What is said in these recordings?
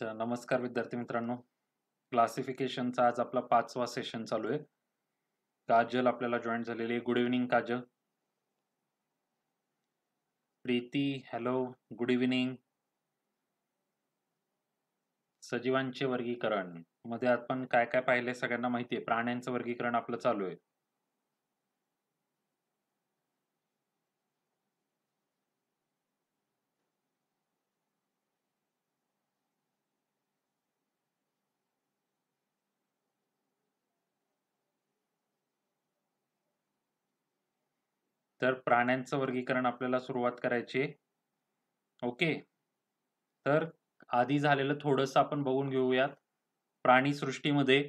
अच्छा नमस्कार विद्यार्थी मित्रांनो क्लासिफिकेशनचा आज आपला पाचवा सेशन चालू आहे काजल आपल्याला जॉईन झालेली आहे good evening Kajal Preeti hello good evening सजीवांचे वर्गीकरण मध्ये आपण काय काय पाहिले सगळ्यांना माहिती आहे प्राण्यांचं वर्गीकरण आपलं चालू आहे तर प्राण्यांचं वर्गीकरण आपल्याला सुरुवात करायची ओके तर आधी झालेलं थोडंसं आपण बघून घेऊयात प्राणीसृष्टीमध्ये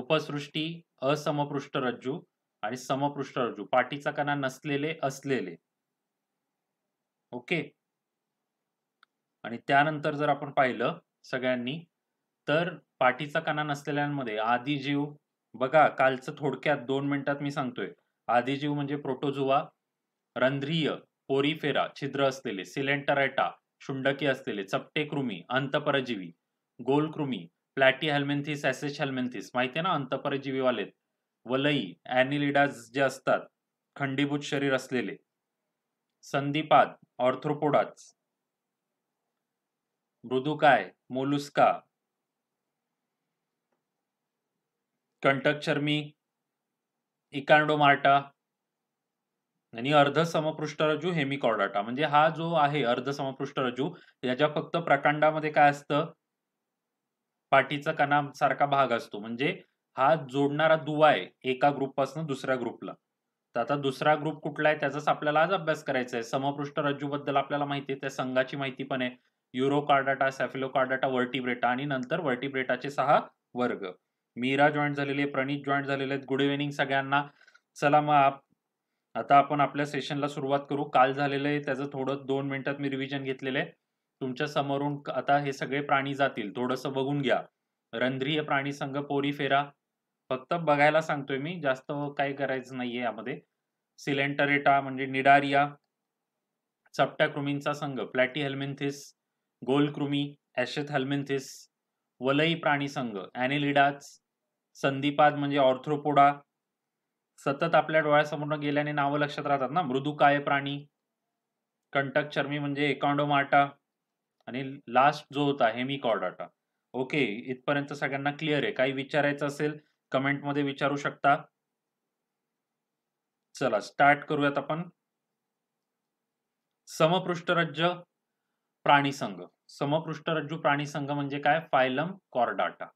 उपसृष्टी असमपृष्ठरज्जू आणि समपृष्ठरज्जू पाठीचा कणा नसलेले असलेले ओके आणि त्यानंतर जर आपण पाहिलं सगळ्यांनी तर पाठीचा कणा नसलेल्यांमध्ये आदिजीव बघा कालचं थोडक्यात दोन मिनिटात मी सांगतोय आदिजीव म्हणजे प्रोटोजोआ रंध्रीय पोरीफेरा छिद्र असलेले सिलेंटरेटा शुंडकी असलेले चपटे कृमी अंतपरजीवी गोल कृमी प्लॅटी हेल्मेन्थिस ॲसेस हेल्मेंथिस माहिती आहे ना वाले वलई ॲनिलिडाज जे असतात खंडीभूत शरीर असलेले संधिपाद ऑर्थ्रोपोडाच मृदुकाय मोलुस्का कंटकचर्मी इकांडो मार्टा आणि अर्ध समपृष्ठरजू हेमिकॉर्डाटा म्हणजे हा जो आहे अर्ध याच्या फक्त प्रकांडामध्ये काय असतं पाठीचा कणासारखा भाग असतो म्हणजे हा जोडणारा दुवा आहे एका ग्रुपपासून दुसऱ्या ग्रुपला तर आता दुसरा ग्रुप कुठला आहे त्याचाच आपल्याला आज अभ्यास करायचा आहे समपृष्ठरज्जू बद्दल आपल्याला माहिती आहे त्या संघाची माहिती पण आहे युरोकार्डाटा सॅफिलोकार्डाटा वर्टिब्रेटा आणि नंतर वर्टिब्रेटाचे सहा वर्ग मीरा जॉईंट झालेले आहे प्रणित जॉईन झालेले आहेत गुड इव्हिनिंग सगळ्यांना चला मग आप आता आपण आपल्या सेशनला सुरुवात करू काल झालेलं आहे त्याचं थोडं दोन मिनिटात मी रिव्हिजन घेतलेलं आहे तुमच्या समोरून आता हे सगळे प्राणी जातील थोडंसं बघून घ्या रंध्रीय प्राणी संघ पोरी फेरा फक्त बघायला सांगतोय मी जास्त काय करायचं नाहीये यामध्ये सिलेंटरेटा म्हणजे निडारिया चपट्या कृमींचा संघ प्लॅटी हेल्मिन्थिस गोल कृमी ॲशेथ हेल्मिन्थिस वलई प्राणी संघ ॲनिलिडाच संधिपाद म्हणजे ऑर्थ्रोपोडा सतत आपल्या डोळ्यासमोर गेल्याने नावं लक्षात राहतात ना मृदुकाय प्राणी कंटक चर्मी म्हणजे एकांडोमाटा आणि लास्ट जो होता कॉर्डाटा ओके इथपर्यंत सगळ्यांना क्लिअर आहे काही विचारायचं असेल कमेंटमध्ये विचारू शकता चला स्टार्ट करूयात आपण समपृष्ठरज्ज प्राणीसंघ समपृष्ठरज्जू प्राणीसंघ म्हणजे काय फायलम कॉर्डाटा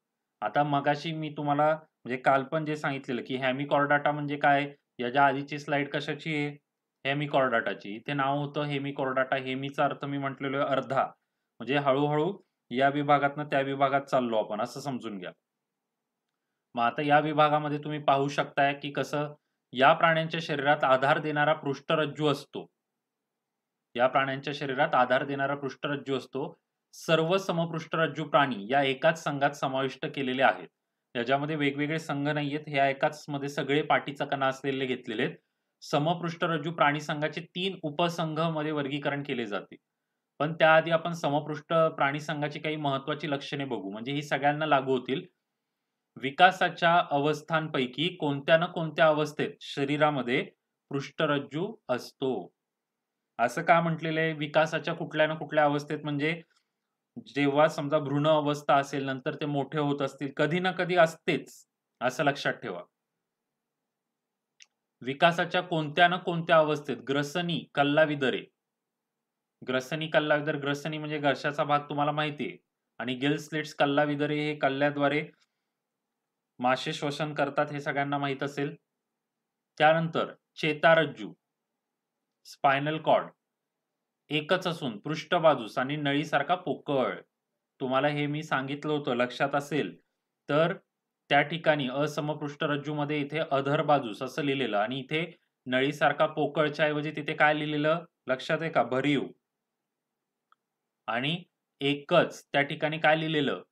आता मगाशी मी तुम्हाला म्हणजे काल पण जे सांगितलेलं की कॉर्डाटा म्हणजे काय याच्या आधीची स्लाइड कशाची आहे कॉर्डाटाची इथे नाव होतं हेमी कॉर्डाटा हेमीचा अर्थ मी म्हटलेलो आहे अर्धा म्हणजे हळूहळू या विभागातनं त्या विभागात चाललो आपण असं समजून घ्या मग आता या विभागामध्ये तुम्ही पाहू शकताय की कसं या प्राण्यांच्या शरीरात आधार देणारा पृष्ठरज्जू असतो या प्राण्यांच्या शरीरात आधार देणारा पृष्ठरज्जू असतो सर्व समपृष्ठरज्जू प्राणी या एकाच संघात समाविष्ट केलेले आहेत याच्यामध्ये वेगवेगळे संघ नाहीयेत आहेत ह्या एकाच मध्ये सगळे पाठीचा कणा असलेले घेतलेले आहेत समपृष्ठरज्जू प्राणी संघाचे तीन उपसंघ मध्ये वर्गीकरण केले जाते पण त्याआधी आपण समपृष्ठ प्राणी संघाची काही महत्वाची लक्षणे बघू म्हणजे ही सगळ्यांना लागू होतील विकासाच्या अवस्थांपैकी कोणत्या ना कोणत्या अवस्थेत शरीरामध्ये पृष्ठरज्जू असतो असं का म्हटलेलं आहे विकासाच्या कुठल्या ना कुठल्या अवस्थेत म्हणजे जेव्हा समजा भ्रूण अवस्था असेल नंतर ते मोठे होत असतील कधी ना कधी असतेच असं लक्षात ठेवा विकासाच्या कोणत्या ना कोणत्या अवस्थेत ग्रसनी कल्लाविदरे ग्रसनी कल्लाविदर ग्रसनी म्हणजे घर्षाचा भाग तुम्हाला माहिती आहे आणि गिल स्लेट्स कल्लाविदरे हे कल्ल्याद्वारे मासे श्वसन करतात हे सगळ्यांना माहीत असेल त्यानंतर चेतारज्जू स्पायनल कॉर्ड एकच असून पृष्ठबाजूस आणि नळीसारखा पोकळ तुम्हाला हे मी सांगितलं होतं लक्षात असेल तर त्या ठिकाणी असमपृष्ठरज्जूमध्ये इथे अधर बाजूस असं लिहिलेलं आणि इथे नळीसारखा पोकळच्या ऐवजी तिथे काय लिहिलेलं लक्षात आहे का भरीव आणि एकच त्या ठिकाणी काय लिहिलेलं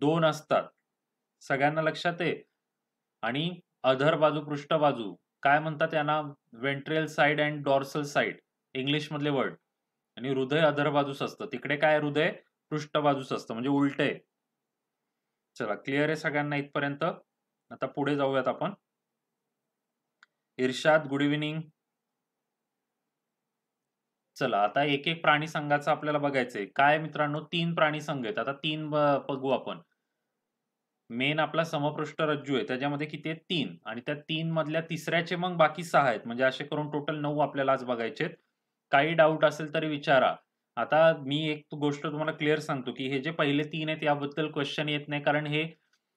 दोन असतात सगळ्यांना लक्षात आहे आणि अधर बाजू पृष्ठबाजू काय म्हणतात यांना ventral side and dorsal side मधले वर्ड आणि हृदय अधर बाजूस असतं तिकडे काय हृदय पृष्ठ बाजूस असतं म्हणजे उलट आहे चला क्लिअर आहे सगळ्यांना इथपर्यंत आता पुढे जाऊयात आपण इर्शाद गुड इव्हिनिंग चला आता एक एक प्राणी संघाचं आपल्याला बघायचंय काय मित्रांनो तीन प्राणी संघ आहेत आता तीन बघू आपण मेन आपला समपृष्ठ रज्जू आहे त्याच्यामध्ये किती आहेत तीन आणि त्या तीन मधल्या तिसऱ्याचे मग बाकी सहा आहेत म्हणजे असे करून टोटल नऊ आपल्याला आज बघायचे आहेत काही डाऊट असेल तरी विचारा आता मी एक गोष्ट तुम्हाला क्लिअर सांगतो की हे जे पहिले तीन आहेत याबद्दल क्वेश्चन येत नाही कारण हे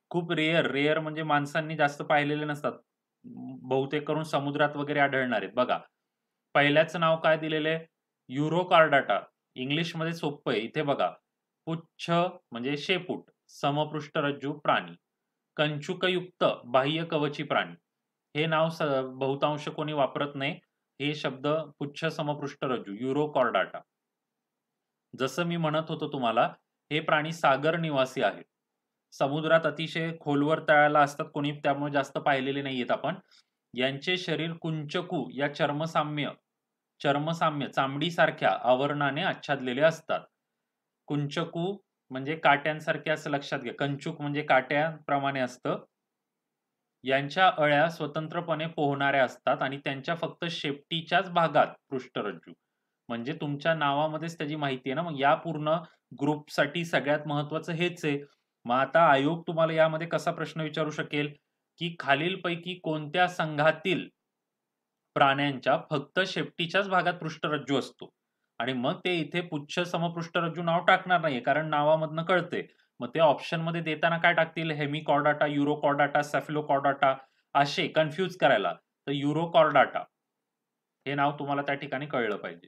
खूप रेअर रेअर म्हणजे माणसांनी जास्त पाहिलेले नसतात बहुतेक करून समुद्रात वगैरे आढळणार आहेत बघा पहिल्याचं नाव काय दिलेलं आहे युरो कार्डाटा इंग्लिशमध्ये सोपं आहे इथे बघा पुच्छ म्हणजे शेपूट समपृष्ठरज्जू प्राणी कंचुकयुक्त बाह्य कवची प्राणी हे नाव बहुतांश कोणी वापरत नाही हे शब्द पुच्छ समपृष्ठरज्जू युरोकॉर्डाटा जसं मी म्हणत होतो तुम्हाला हे प्राणी सागर निवासी आहेत समुद्रात अतिशय खोलवर तळाला असतात कोणी त्यामुळे जास्त पाहिलेले नाहीयेत आपण यांचे शरीर कुंचकू या चर्मसाम्य चर्मसाम्य चामडीसारख्या आवरणाने आच्छादलेले असतात कुंचकू म्हणजे काट्यांसारखे असं लक्षात घ्या कंचुक म्हणजे काट्याप्रमाणे असतं यांच्या अळ्या स्वतंत्रपणे पोहणाऱ्या असतात आणि त्यांच्या फक्त शेपटीच्याच भागात पृष्ठरज्जू म्हणजे तुमच्या नावामध्येच त्याची माहिती आहे ना मग या पूर्ण ग्रुपसाठी सगळ्यात महत्वाचं हेच आहे मग आता आयोग तुम्हाला यामध्ये कसा प्रश्न विचारू शकेल की खालीलपैकी कोणत्या संघातील प्राण्यांच्या फक्त शेपटीच्याच भागात पृष्ठरज्जू असतो आणि मग ते इथे पुच्छ समपृष्ठरज्जू नाव टाकणार नाहीये कारण नावामधनं कळते मग ते ऑप्शनमध्ये देताना काय टाकतील hemichordata chordata urochordata chordata असे कन्फ्यूज करायला तर कॉर्डाटा हे नाव तुम्हाला त्या ठिकाणी कळलं पाहिजे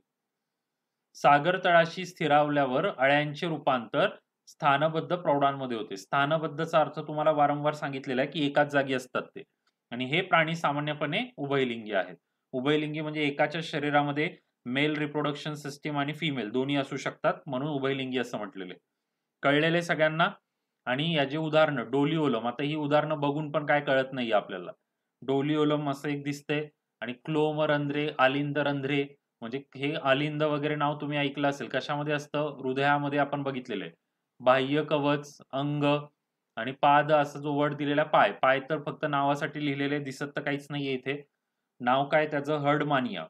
सागर तळाशी स्थिरावल्यावर अळ्यांचे रूपांतर स्थानबद्ध प्रौढांमध्ये होते स्थानबद्धचा अर्थ तुम्हाला वारंवार सांगितलेला आहे की एकाच जागी असतात ते आणि हे प्राणी सामान्यपणे उभयलिंगी आहेत उभयलिंगी म्हणजे एकाच्या शरीरामध्ये मेल रिप्रोडक्शन सिस्टीम आणि फिमेल दोन्ही असू शकतात म्हणून उभयलिंगी असं आहे कळलेले सगळ्यांना आणि याची उदाहरणं डोलिओलम आता ही उदाहरणं बघून पण काय कळत नाही आपल्याला डोलिओलम असं एक दिसतंय आणि क्लोमर अंध्रे आलिंद रंध्रे म्हणजे हे आलिंद वगैरे नाव तुम्ही ऐकलं असेल कशामध्ये असतं हृदयामध्ये आपण बघितलेलं आहे बाह्य कवच अंग आणि पाद असं जो वर्ड दिलेला पाय पाय तर फक्त नावासाठी लिहिलेले दिसत तर काहीच नाहीये इथे नाव काय त्याचं हर्डमानिया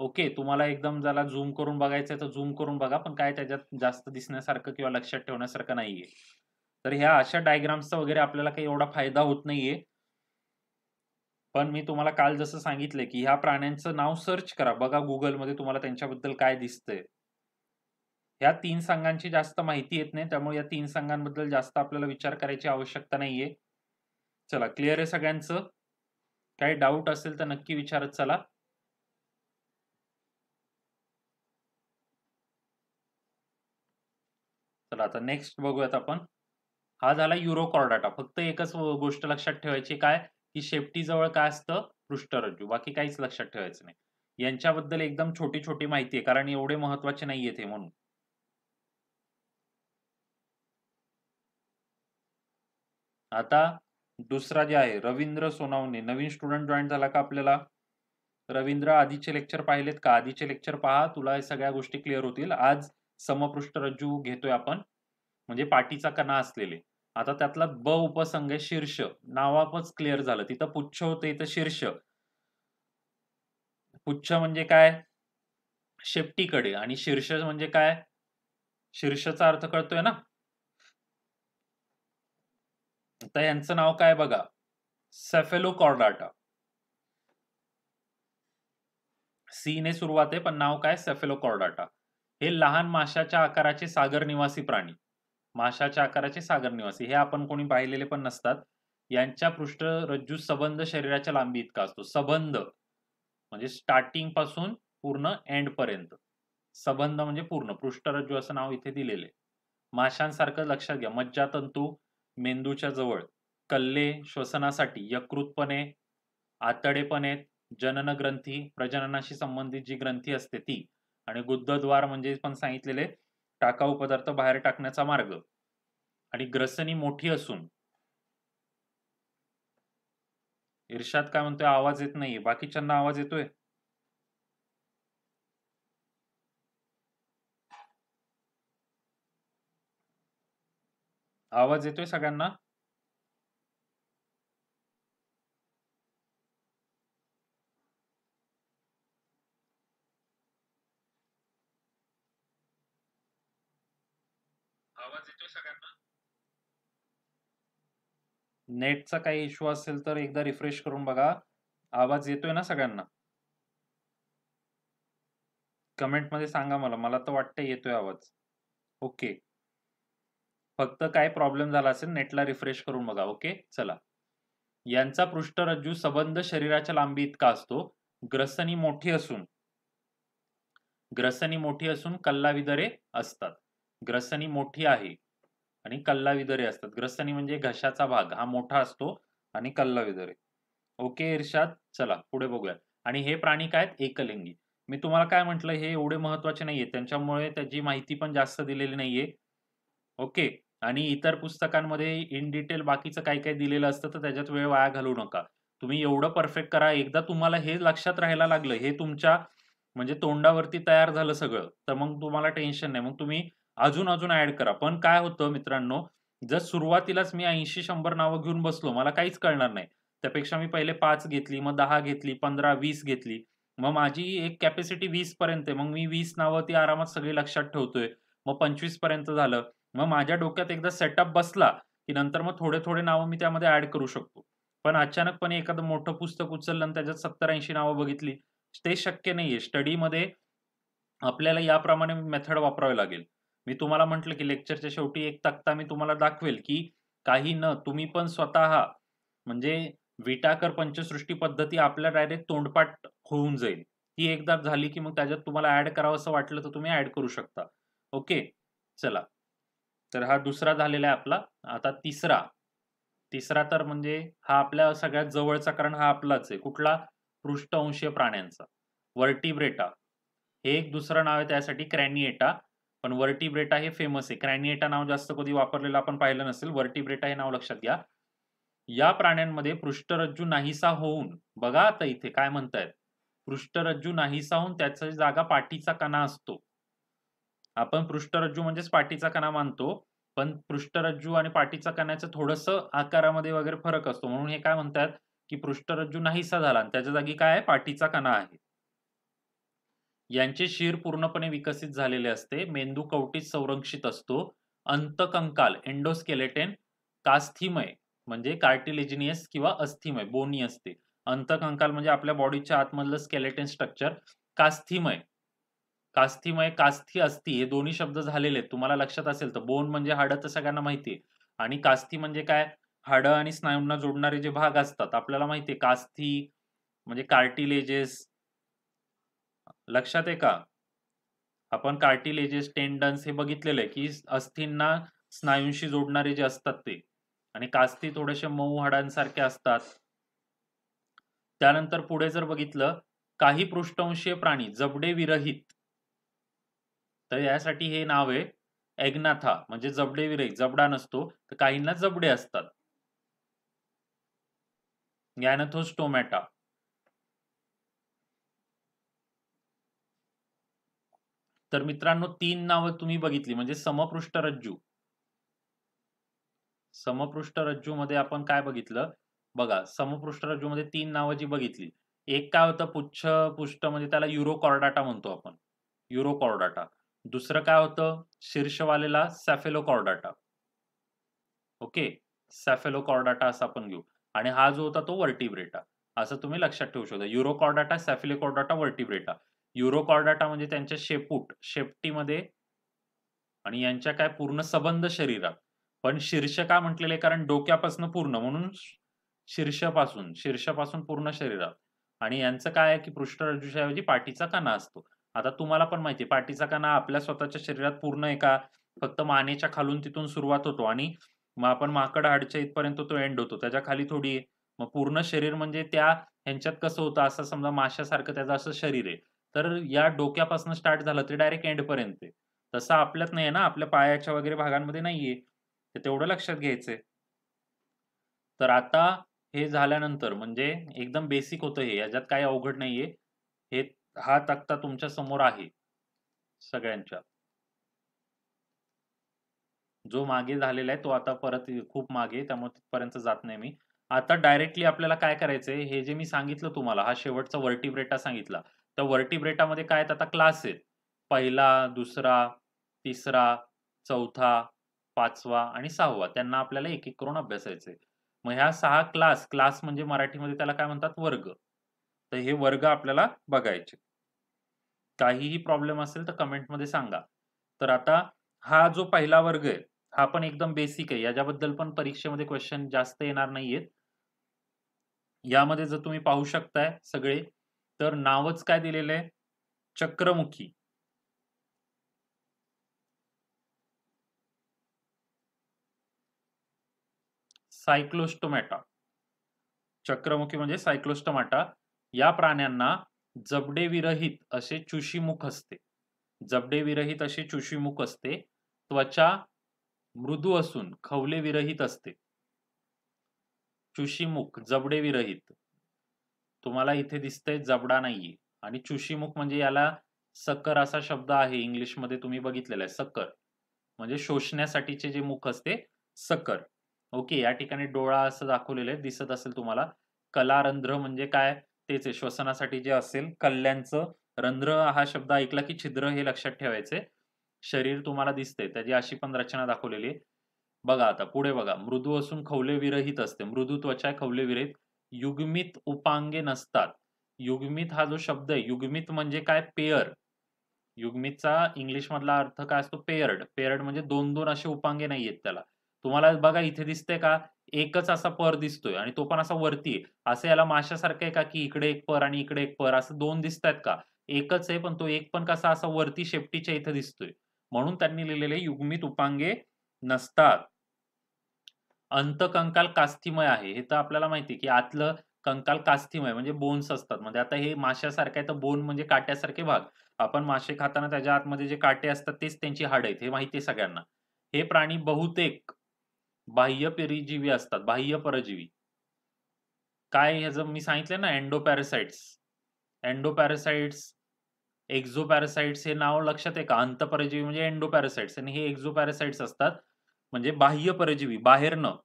ओके तुम्हाला एकदम ज्याला झूम करून बघायचंय तर झूम करून बघा पण काय त्याच्यात जास्त दिसण्यासारखं किंवा लक्षात ठेवण्यासारखं नाहीये तर ह्या अशा डायग्राम्सचा वगैरे आपल्याला काही एवढा फायदा होत नाहीये पण मी तुम्हाला काल जसं सांगितलं की ह्या प्राण्यांचं नाव सर्च करा बघा गुगलमध्ये तुम्हाला त्यांच्याबद्दल काय दिसतंय ह्या तीन संघांची जास्त माहिती येत नाही त्यामुळे या तीन संघांबद्दल जास्त आपल्याला विचार करायची आवश्यकता नाहीये चला क्लिअर आहे सगळ्यांचं काही डाऊट असेल तर नक्की विचारत चला चला आता नेक्स्ट बघूयात आपण हा झाला युरो कॉर्डाटा फक्त एकच गोष्ट लक्षात ठेवायची काय की जवळ काय असतं पृष्ठरज्जू बाकी काहीच लक्षात ठेवायचं नाही यांच्याबद्दल एकदम छोटी छोटी माहिती आहे कारण एवढे महत्वाचे नाही हे म्हणून आता दुसरा जे आहे रवींद्र सोनावणे नवीन स्टुडंट जॉईन झाला का आपल्याला रवींद्र आधीचे लेक्चर पाहिलेत का आधीचे लेक्चर पहा तुला सगळ्या गोष्टी क्लिअर होतील आज रज्जू घेतोय आपण म्हणजे पाठीचा कणा असलेले आता त्यातला ब उपसंग आहे शीर्ष नावापच क्लिअर झालं तिथं पुच्छ होते इथं शीर्ष पुच्छ म्हणजे काय शेपटीकडे आणि शीर्ष म्हणजे काय शीर्षचा अर्थ कळतोय ना आता यांचं नाव काय बघा सेफेलो कॉर्डाटा सी ने सुरुवात आहे पण नाव काय सेफेलो कॉर्डाटा हे लहान माशाच्या आकाराचे सागर निवासी प्राणी माशाच्या आकाराचे सागर निवासी हे आपण कोणी पाहिलेले पण नसतात यांच्या पृष्ठरज्जू सबंध शरीराच्या लांबी इतका असतो सबंध म्हणजे स्टार्टिंग पासून पूर्ण एंड पर्यंत सबंध म्हणजे पूर्ण पृष्ठरज्जू असं नाव इथे दिलेले माशांसारखं लक्षात घ्या मज्जातंतू मेंदूच्या जवळ कल्ले श्वसनासाठी यकृतपणे आतडेपणे जनन ग्रंथी प्रजननाशी संबंधित जी ग्रंथी असते ती आणि गुद्धद्वार म्हणजे पण सांगितलेले टाकाऊ पदार्थ बाहेर टाकण्याचा मार्ग आणि ग्रसनी मोठी असून इर्षाद काय म्हणतोय आवाज येत नाही बाकीच्यांना आवाज येतोय आवाज येतोय सगळ्यांना नेटचा काही इश्यू असेल तर एकदा रिफ्रेश करून बघा आवाज येतोय ना सगळ्यांना कमेंटमध्ये सांगा मला मला तर वाटतं येतोय आवाज ओके फक्त काय प्रॉब्लेम झाला असेल नेटला रिफ्रेश करून बघा ओके चला यांचा पृष्ठरज्जू सबंध शरीराच्या लांबी इतका असतो ग्रसनी मोठी असून ग्रसनी मोठी असून कल्लाविदरे असतात ग्रसनी मोठी आहे आणि कल्लाविदरे असतात ग्रस्तनी म्हणजे घशाचा भाग हा मोठा असतो आणि कल्लाविदरे ओके इर्षाद चला पुढे बघूया आणि हे प्राणी काय आहेत एकलिंगी मी तुम्हाला काय म्हटलं हे एवढे महत्वाचे नाहीये त्यांच्यामुळे त्याची माहिती पण जास्त दिलेली नाहीये ओके आणि इतर पुस्तकांमध्ये इन डिटेल बाकीचं काय काय दिलेलं असतं तर त्याच्यात वेळ वाया घालू नका तुम्ही एवढं परफेक्ट करा एकदा तुम्हाला हे लक्षात राहायला लागलं हे तुमच्या म्हणजे तोंडावरती तयार झालं सगळं तर मग तुम्हाला टेन्शन नाही मग तुम्ही अजून अजून ऍड करा पण काय होतं मित्रांनो जर सुरुवातीलाच मी ऐंशी शंभर नावं घेऊन बसलो मला काहीच कळणार नाही त्यापेक्षा मी पहिले पाच घेतली मग दहा घेतली पंधरा वीस घेतली मग माझी एक कॅपॅसिटी वीस पर्यंत आहे मग मी वीस नावं ती आरामात सगळी लक्षात ठेवतोय मग पंचवीस पर्यंत झालं मग माझ्या डोक्यात एकदा सेटअप बसला की नंतर मग थोडे थोडे नावं मी त्यामध्ये ऍड करू शकतो पण अचानकपणे एखादं मोठं पुस्तक उचललं आणि त्याच्यात सत्तर ऐंशी नावं बघितली ते शक्य नाहीये स्टडीमध्ये आपल्याला याप्रमाणे मेथड वापरावे लागेल मी तुम्हाला म्हटलं की लेक्चरच्या शेवटी एक तक्ता मी तुम्हाला दाखवेल की काही न तुम्ही पण स्वतः म्हणजे विटाकर पंचसृष्टी पद्धती आपल्या डायरेक्ट तोंडपाठ होऊन जाईल ही एकदा झाली की मग त्याच्यात तुम्हाला ऍड करावं असं वाटलं तर तुम्ही ऍड करू शकता ओके चला तर हा दुसरा झालेला आहे आपला आता तिसरा तिसरा तर म्हणजे हा आपल्या सगळ्यात जवळचा कारण हा आपलाच आहे कुठला पृष्ठवंशीय प्राण्यांचा वर्टिब्रेटा हे एक दुसरं नाव आहे त्यासाठी क्रॅनिएटा पण ब्रेटा हे फेमस आहे क्रॅनिएटा नाव जास्त कधी वापरलेलं आपण पाहिलं नसेल ब्रेटा हे नाव लक्षात घ्या या प्राण्यांमध्ये पृष्ठरज्जू नाहीसा होऊन बघा आता इथे काय म्हणतायत पृष्ठरज्जू नाहीसा होऊन त्याचा जागा पाठीचा कणा असतो आपण पृष्ठरज्जू म्हणजेच पाठीचा कणा मानतो पण पृष्ठरज्जू आणि पाठीचा कण्याचं थोडस आकारामध्ये वगैरे फरक असतो म्हणून हे काय म्हणतात की पृष्ठरज्जू नाहीसा झाला आणि त्याच्या जागी काय पाठीचा कणा आहे यांचे शिर पूर्णपणे विकसित झालेले असते मेंदू कवटीत संरक्षित असतो अंतकंकाल एंडोस्केलेटेन कास्थिमय म्हणजे कार्टिलेजिनियस किंवा अस्थिमय बोनी असते अंतकंकाल म्हणजे आपल्या बॉडीच्या आतमधलं स्केलेटेन स्ट्रक्चर कास्थिमय कास्थिमय कास्थी अस्थि हे दोन्ही शब्द झालेले आहेत तुम्हाला लक्षात असेल तर बोन म्हणजे हाड तर सगळ्यांना माहिती आणि कास्थी म्हणजे काय हाडं आणि स्नायूंना जोडणारे जे भाग असतात आपल्याला माहिती आहे कास्थी म्हणजे कार्टिलेजेस लक्षात आहे का आपण कार्टिलेजेस टेंडन्स हे बघितलेलं आहे की अस्थींना स्नायूंशी जोडणारे जे असतात ते आणि कास्ती थोडेसे मऊ हाडांसारखे असतात त्यानंतर पुढे जर बघितलं काही पृष्ठवंशीय प्राणी जबडे विरहित तर यासाठी हे नाव आहे एग्नाथा म्हणजे जबडे विरहित जबडा नसतो तर काहींना जबडे असतात गॅनथोस्टोमॅटा तर मित्रांनो तीन नावं तुम्ही बघितली म्हणजे समपृष्ठरज्जू समपृष्ठरज्जू मध्ये आपण काय बघितलं बघा समपृष्ठरज्जू मध्ये तीन नावं जी बघितली एक काय होतं पुच्छ पुष्ट म्हणजे त्याला युरोकॉर्डाटा म्हणतो आपण कॉर्डाटा दुसरं काय होतं शीर्षवालेला कॉर्डाटा ओके कॉर्डाटा असा आपण घेऊ आणि हा जो होता तो वर्टिब्रेटा असं तुम्ही लक्षात ठेवू शकता युरोकॉर्डाटा सॅफेलोकॉर्डाटा वर्टिब्रेटा युरोकॉर्डाटा म्हणजे त्यांच्या शेपूट शेपटीमध्ये आणि यांच्या काय पूर्ण सबंध शरीरात पण शीर्ष का म्हटलेले कारण डोक्यापासून पूर्ण म्हणून शीर्षपासून शीर्षपासून पूर्ण शरीरात आणि यांचं काय आहे की ऐवजी पाठीचा कणा असतो आता तुम्हाला पण माहिती पाठीचा कणा आपल्या स्वतःच्या शरीरात पूर्ण आहे का फक्त मानेच्या खालून तिथून सुरुवात होतो आणि मग आपण माकड हाडच्या इथपर्यंत तो एंड होतो त्याच्या खाली थोडी मग पूर्ण शरीर म्हणजे त्या ह्यांच्यात कसं होतं असं समजा माशासारखं त्याचं असं शरीर आहे तर या डोक्यापासून स्टार्ट झालं ते डायरेक्ट एंड पर्यंत तसं आपल्यात नाही ना आपल्या पायाच्या वगैरे भागांमध्ये नाहीये ते तेवढं लक्षात घ्यायचंय तर आता हे झाल्यानंतर म्हणजे एकदम बेसिक होतं हे याच्यात काही अवघड नाहीये हे हा तक्ता तुमच्या समोर आहे सगळ्यांच्या जो मागे झालेला आहे तो आता परत खूप मागे त्यामुळे तिथपर्यंत जात नाही मी आता डायरेक्टली आपल्याला काय करायचंय हे जे मी सांगितलं तुम्हाला हा शेवटचा वर्टिब्रेटा सांगितला तर वर्टिब्रेटामध्ये काय आहेत आता क्लास आहेत पहिला दुसरा तिसरा चौथा पाचवा आणि सहावा त्यांना आपल्याला एक एक करून अभ्यासायचे मग ह्या सहा क्लास क्लास म्हणजे मराठीमध्ये त्याला काय म्हणतात वर्ग तर हे वर्ग आपल्याला बघायचे काहीही प्रॉब्लेम असेल तर कमेंटमध्ये सांगा तर आता हा जो पहिला वर्ग आहे हा पण एकदम बेसिक आहे याच्याबद्दल पण परीक्षेमध्ये क्वेश्चन जास्त येणार नाहीयेत यामध्ये जर तुम्ही पाहू शकताय सगळे तर नावच काय दिलेलं आहे चक्रमुखी सायक्लोस्टोमॅटा चक्रमुखी म्हणजे सायक्लोस्टोमॅटा या प्राण्यांना जबडे विरहित असे चुशीमुख असते जबडे विरहित असे चुशीमुख असते त्वचा मृदू असून खवले विरहित असते चुशीमुख जबडे विरहित तुम्हाला इथे दिसतंय जबडा नाहीये आणि चुशीमुख म्हणजे याला सक्कर असा शब्द आहे इंग्लिशमध्ये तुम्ही बघितलेला आहे सक्कर म्हणजे शोषण्यासाठीचे जे मुख असते सक्कर ओके या ठिकाणी डोळा असं दाखवलेलं आहे दिसत असेल तुम्हाला कलारंध्र म्हणजे काय तेच आहे श्वसनासाठी जे असेल कल्ल्यांचं रंध्र हा शब्द ऐकला की छिद्र हे लक्षात ठेवायचे शरीर तुम्हाला दिसते त्याची अशी पण रचना दाखवलेली आहे बघा आता पुढे बघा मृदू असून खवले विरहित असते मृदू त्वचा खवले विरहित युग्मित उपांगे नसतात युग्मित हा जो शब्द आहे युग्मित म्हणजे काय पेअर युग्मितचा इंग्लिश मधला अर्थ काय असतो पेअर्ड पेअर्ड म्हणजे दोन दोन असे उपांगे नाही आहेत त्याला तुम्हाला बघा इथे दिसते का एकच असा पर दिसतोय आणि तो पण असा वरती असं याला माशासारखं आहे का की इकडे एक पर आणि इकडे एक पर असं दोन आहेत का एकच आहे पण तो एक पण कसा असा वरती शेपटीच्या इथे दिसतोय म्हणून त्यांनी लिहिलेले युग्मित उपांगे नसतात अंतकंकाल कास्थिमय आहे हे तर आपल्याला माहिती की आतलं कंकाल कास्थिमय म्हणजे बोन्स असतात म्हणजे आता हे माश्यासारखे तर बोन म्हणजे काट्यासारखे भाग आपण मासे खाताना त्याच्या आतमध्ये जे काटे असतात तेच त्यांची हाड आहेत हे माहिती सगळ्यांना हे प्राणी बहुतेक बाह्य परिजीवी असतात बाह्य परजीवी काय ह्याचं मी सांगितलं ना एन्डोपॅरासाइट्स एन्डोपॅरासाइट्स एक्झोपॅरासाइट्स हे नाव लक्षात आहे का अंतपरजीवी म्हणजे एन्डोपॅरासाइट्स आणि हे एक्झोपॅरासाइट्स असतात म्हणजे बाह्य परजीवी बाहेरनं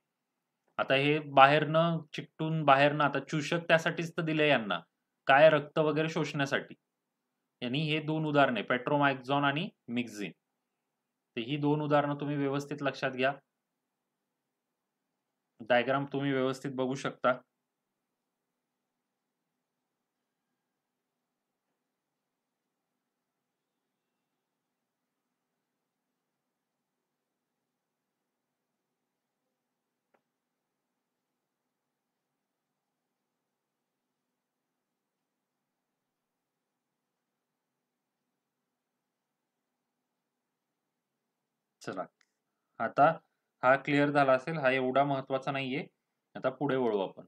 आता हे बाहेरनं चिकटून बाहेरनं आता चूषक त्यासाठीच तर दिले यांना काय रक्त वगैरे शोषण्यासाठी यांनी हे दोन उदाहरणे पेट्रोमायझॉन आणि मिक्झिन ते ही दोन उदाहरणं तुम्ही व्यवस्थित लक्षात घ्या डायग्राम तुम्ही व्यवस्थित बघू शकता चला आता हा क्लिअर झाला असेल हा एवढा महत्वाचा नाहीये आता पुढे वळू आपण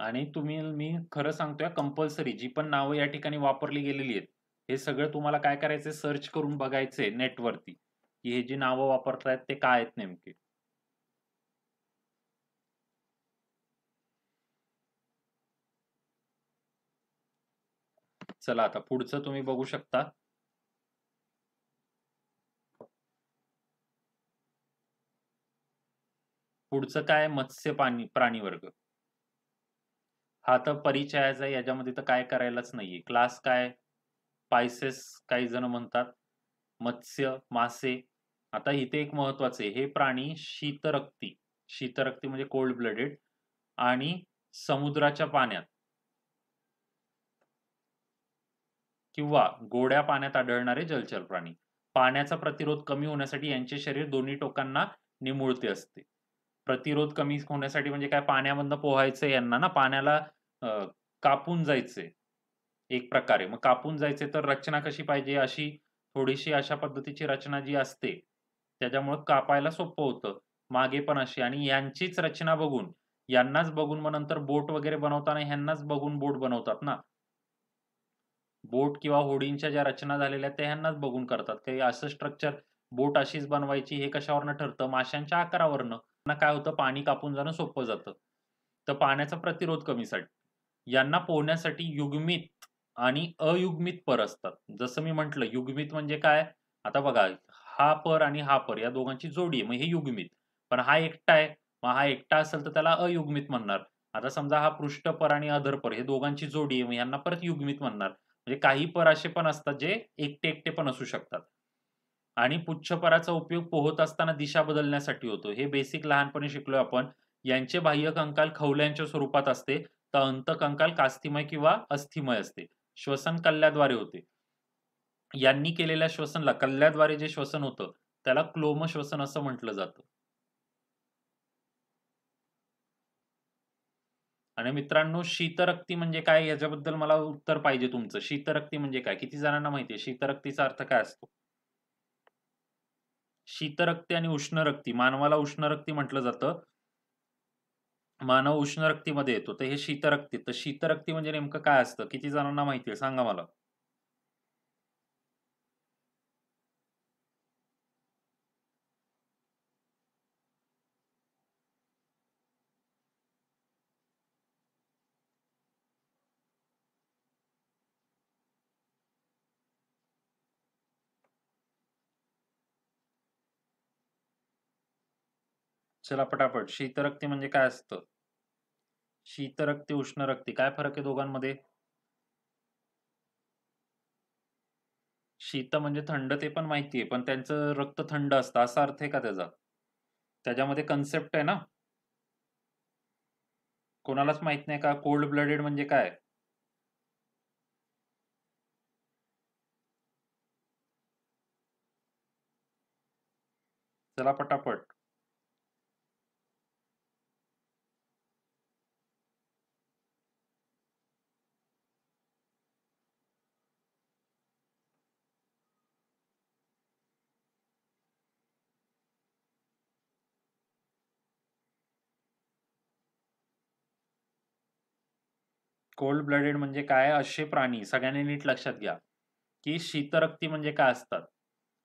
आणि तुम्ही मी खरं सांगतोय कंपल्सरी जी पण नावं या ठिकाणी वापरली गेलेली आहेत हे सगळं तुम्हाला काय करायचंय सर्च करून बघायचंय नेटवरती की हे जी नावं वापरतायत ते काय आहेत नेमके चला आता पुढचं तुम्ही बघू शकता पुढचं काय मत्स्य पाणी प्राणी वर्ग हा तर परिचयाचा याच्यामध्ये तर काय करायलाच नाहीये क्लास काय पायसेस काही जण म्हणतात मत्स्य मासे आता इथे एक महत्वाचे हे प्राणी शीतरक्ती शीतरक्ती म्हणजे कोल्ड ब्लडेड आणि समुद्राच्या पाण्यात किंवा गोड्या पाण्यात आढळणारे जलचर प्राणी पाण्याचा प्रतिरोध कमी होण्यासाठी यांचे शरीर दोन्ही टोकांना निमुळते असते प्रतिरोध कमी होण्यासाठी म्हणजे काय पाण्यामधनं पोहायचं यांना ना पाण्याला कापून जायचे एक प्रकारे मग कापून जायचे तर रचना कशी पाहिजे अशी थोडीशी अशा पद्धतीची रचना जी असते त्याच्यामुळे कापायला सोपं होतं मागे पण अशी आणि यांचीच रचना बघून यांनाच बघून मग नंतर बोट वगैरे बनवताना यांनाच बघून बोट बनवतात ना बोट किंवा होडींच्या ज्या रचना झालेल्या आहेत त्या ह्यांनाच बघून करतात काही असं स्ट्रक्चर बोट अशीच बनवायची हे कशावरनं ठरतं माशांच्या आकारावरनं काय होतं पाणी कापून जाणं सोपं जातं तर पाण्याचा प्रतिरोध कमीसाठी यांना पोहण्यासाठी युग्मित आणि अयुग्मित पर असतात जसं मी म्हटलं युग्मित म्हणजे काय आता बघा हा पर आणि हा पर या दोघांची जोडी आहे मग हे युग्मित पण हा एकटा आहे मग हा एकटा असेल तर त्याला अयुग्मित म्हणणार आता समजा हा पृष्ठपर आणि अधरपर हे दोघांची जोडी आहे मग यांना परत युग्मित म्हणणार म्हणजे काही पर असे पण असतात जे एकटे एकटे पण असू शकतात आणि पुच्छपराचा उपयोग पोहत असताना दिशा बदलण्यासाठी होतो हे बेसिक लहानपणी शिकलो आपण यांचे बाह्य कंकाल खवल्यांच्या स्वरूपात असते तर अंत कंकाल कास्थिमय किंवा अस्थिमय असते श्वसन कल्ल्याद्वारे होते यांनी केलेल्या श्वसनला कल्ल्याद्वारे जे श्वसन होतं त्याला क्लोम श्वसन असं म्हटलं जातं आणि मित्रांनो शीतरक्ती म्हणजे काय याच्याबद्दल मला उत्तर पाहिजे तुमचं शीतरक्ती म्हणजे काय किती जणांना माहितीये शीतरक्तीचा अर्थ काय असतो शीतरक्ती आणि उष्णरक्ती मानवाला उष्णरक्ती म्हटलं जातं मानव उष्णरक्तीमध्ये येतो तर हे शीतरक्ती तर शीतरक्ती म्हणजे नेमकं काय असतं किती जणांना माहिती आहे सांगा मला चला पटापट शीतरक्ती म्हणजे काय असतं शीतरक्ती उष्णरक्ती काय फरक आहे दोघांमध्ये शीत म्हणजे थंड ते पण माहिती आहे पण त्यांचं रक्त थंड असतं असा अर्थ आहे का त्याचा त्याच्यामध्ये कन्सेप्ट आहे ना कोणालाच माहित नाही का कोल्ड ब्लडेड म्हणजे काय चला पटापट कोल्ड ब्लडेड म्हणजे काय असे प्राणी सगळ्यांनी नीट लक्षात घ्या की शीतरक्ती म्हणजे काय असतात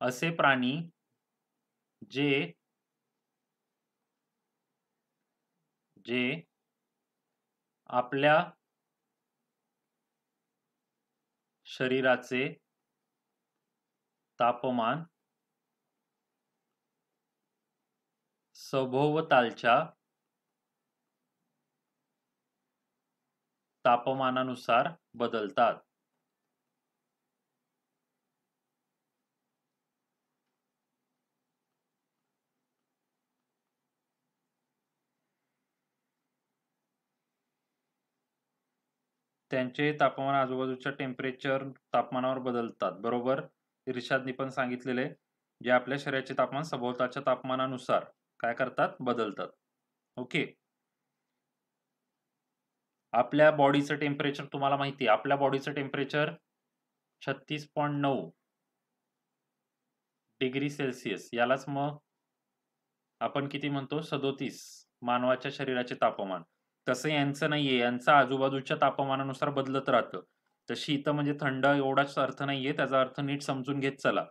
असे प्राणी जे जे आपल्या शरीराचे तापमान सभोवतालच्या तापमानानुसार बदलतात त्यांचे तापमान आजूबाजूच्या टेम्परेचर तापमानावर बदलतात बरोबर इर्षादनी पण सांगितलेले जे आपल्या शरीराचे तापमान सभोवताच्या तापमानानुसार काय करतात बदलतात ओके आपल्या बॉडीचं टेम्परेचर तुम्हाला माहिती आहे आपल्या बॉडीचं टेम्परेचर छत्तीस पॉईंट नऊ डिग्री सेल्सिअस यालाच मग आपण किती म्हणतो सदोतीस मानवाच्या शरीराचे तापमान तसं यांचं नाहीये यांचं आजूबाजूच्या तापमानानुसार बदलत राहतं तशी इथं म्हणजे थंड एवढाच अर्थ नाहीये त्याचा अर्थ नीट समजून घेत चला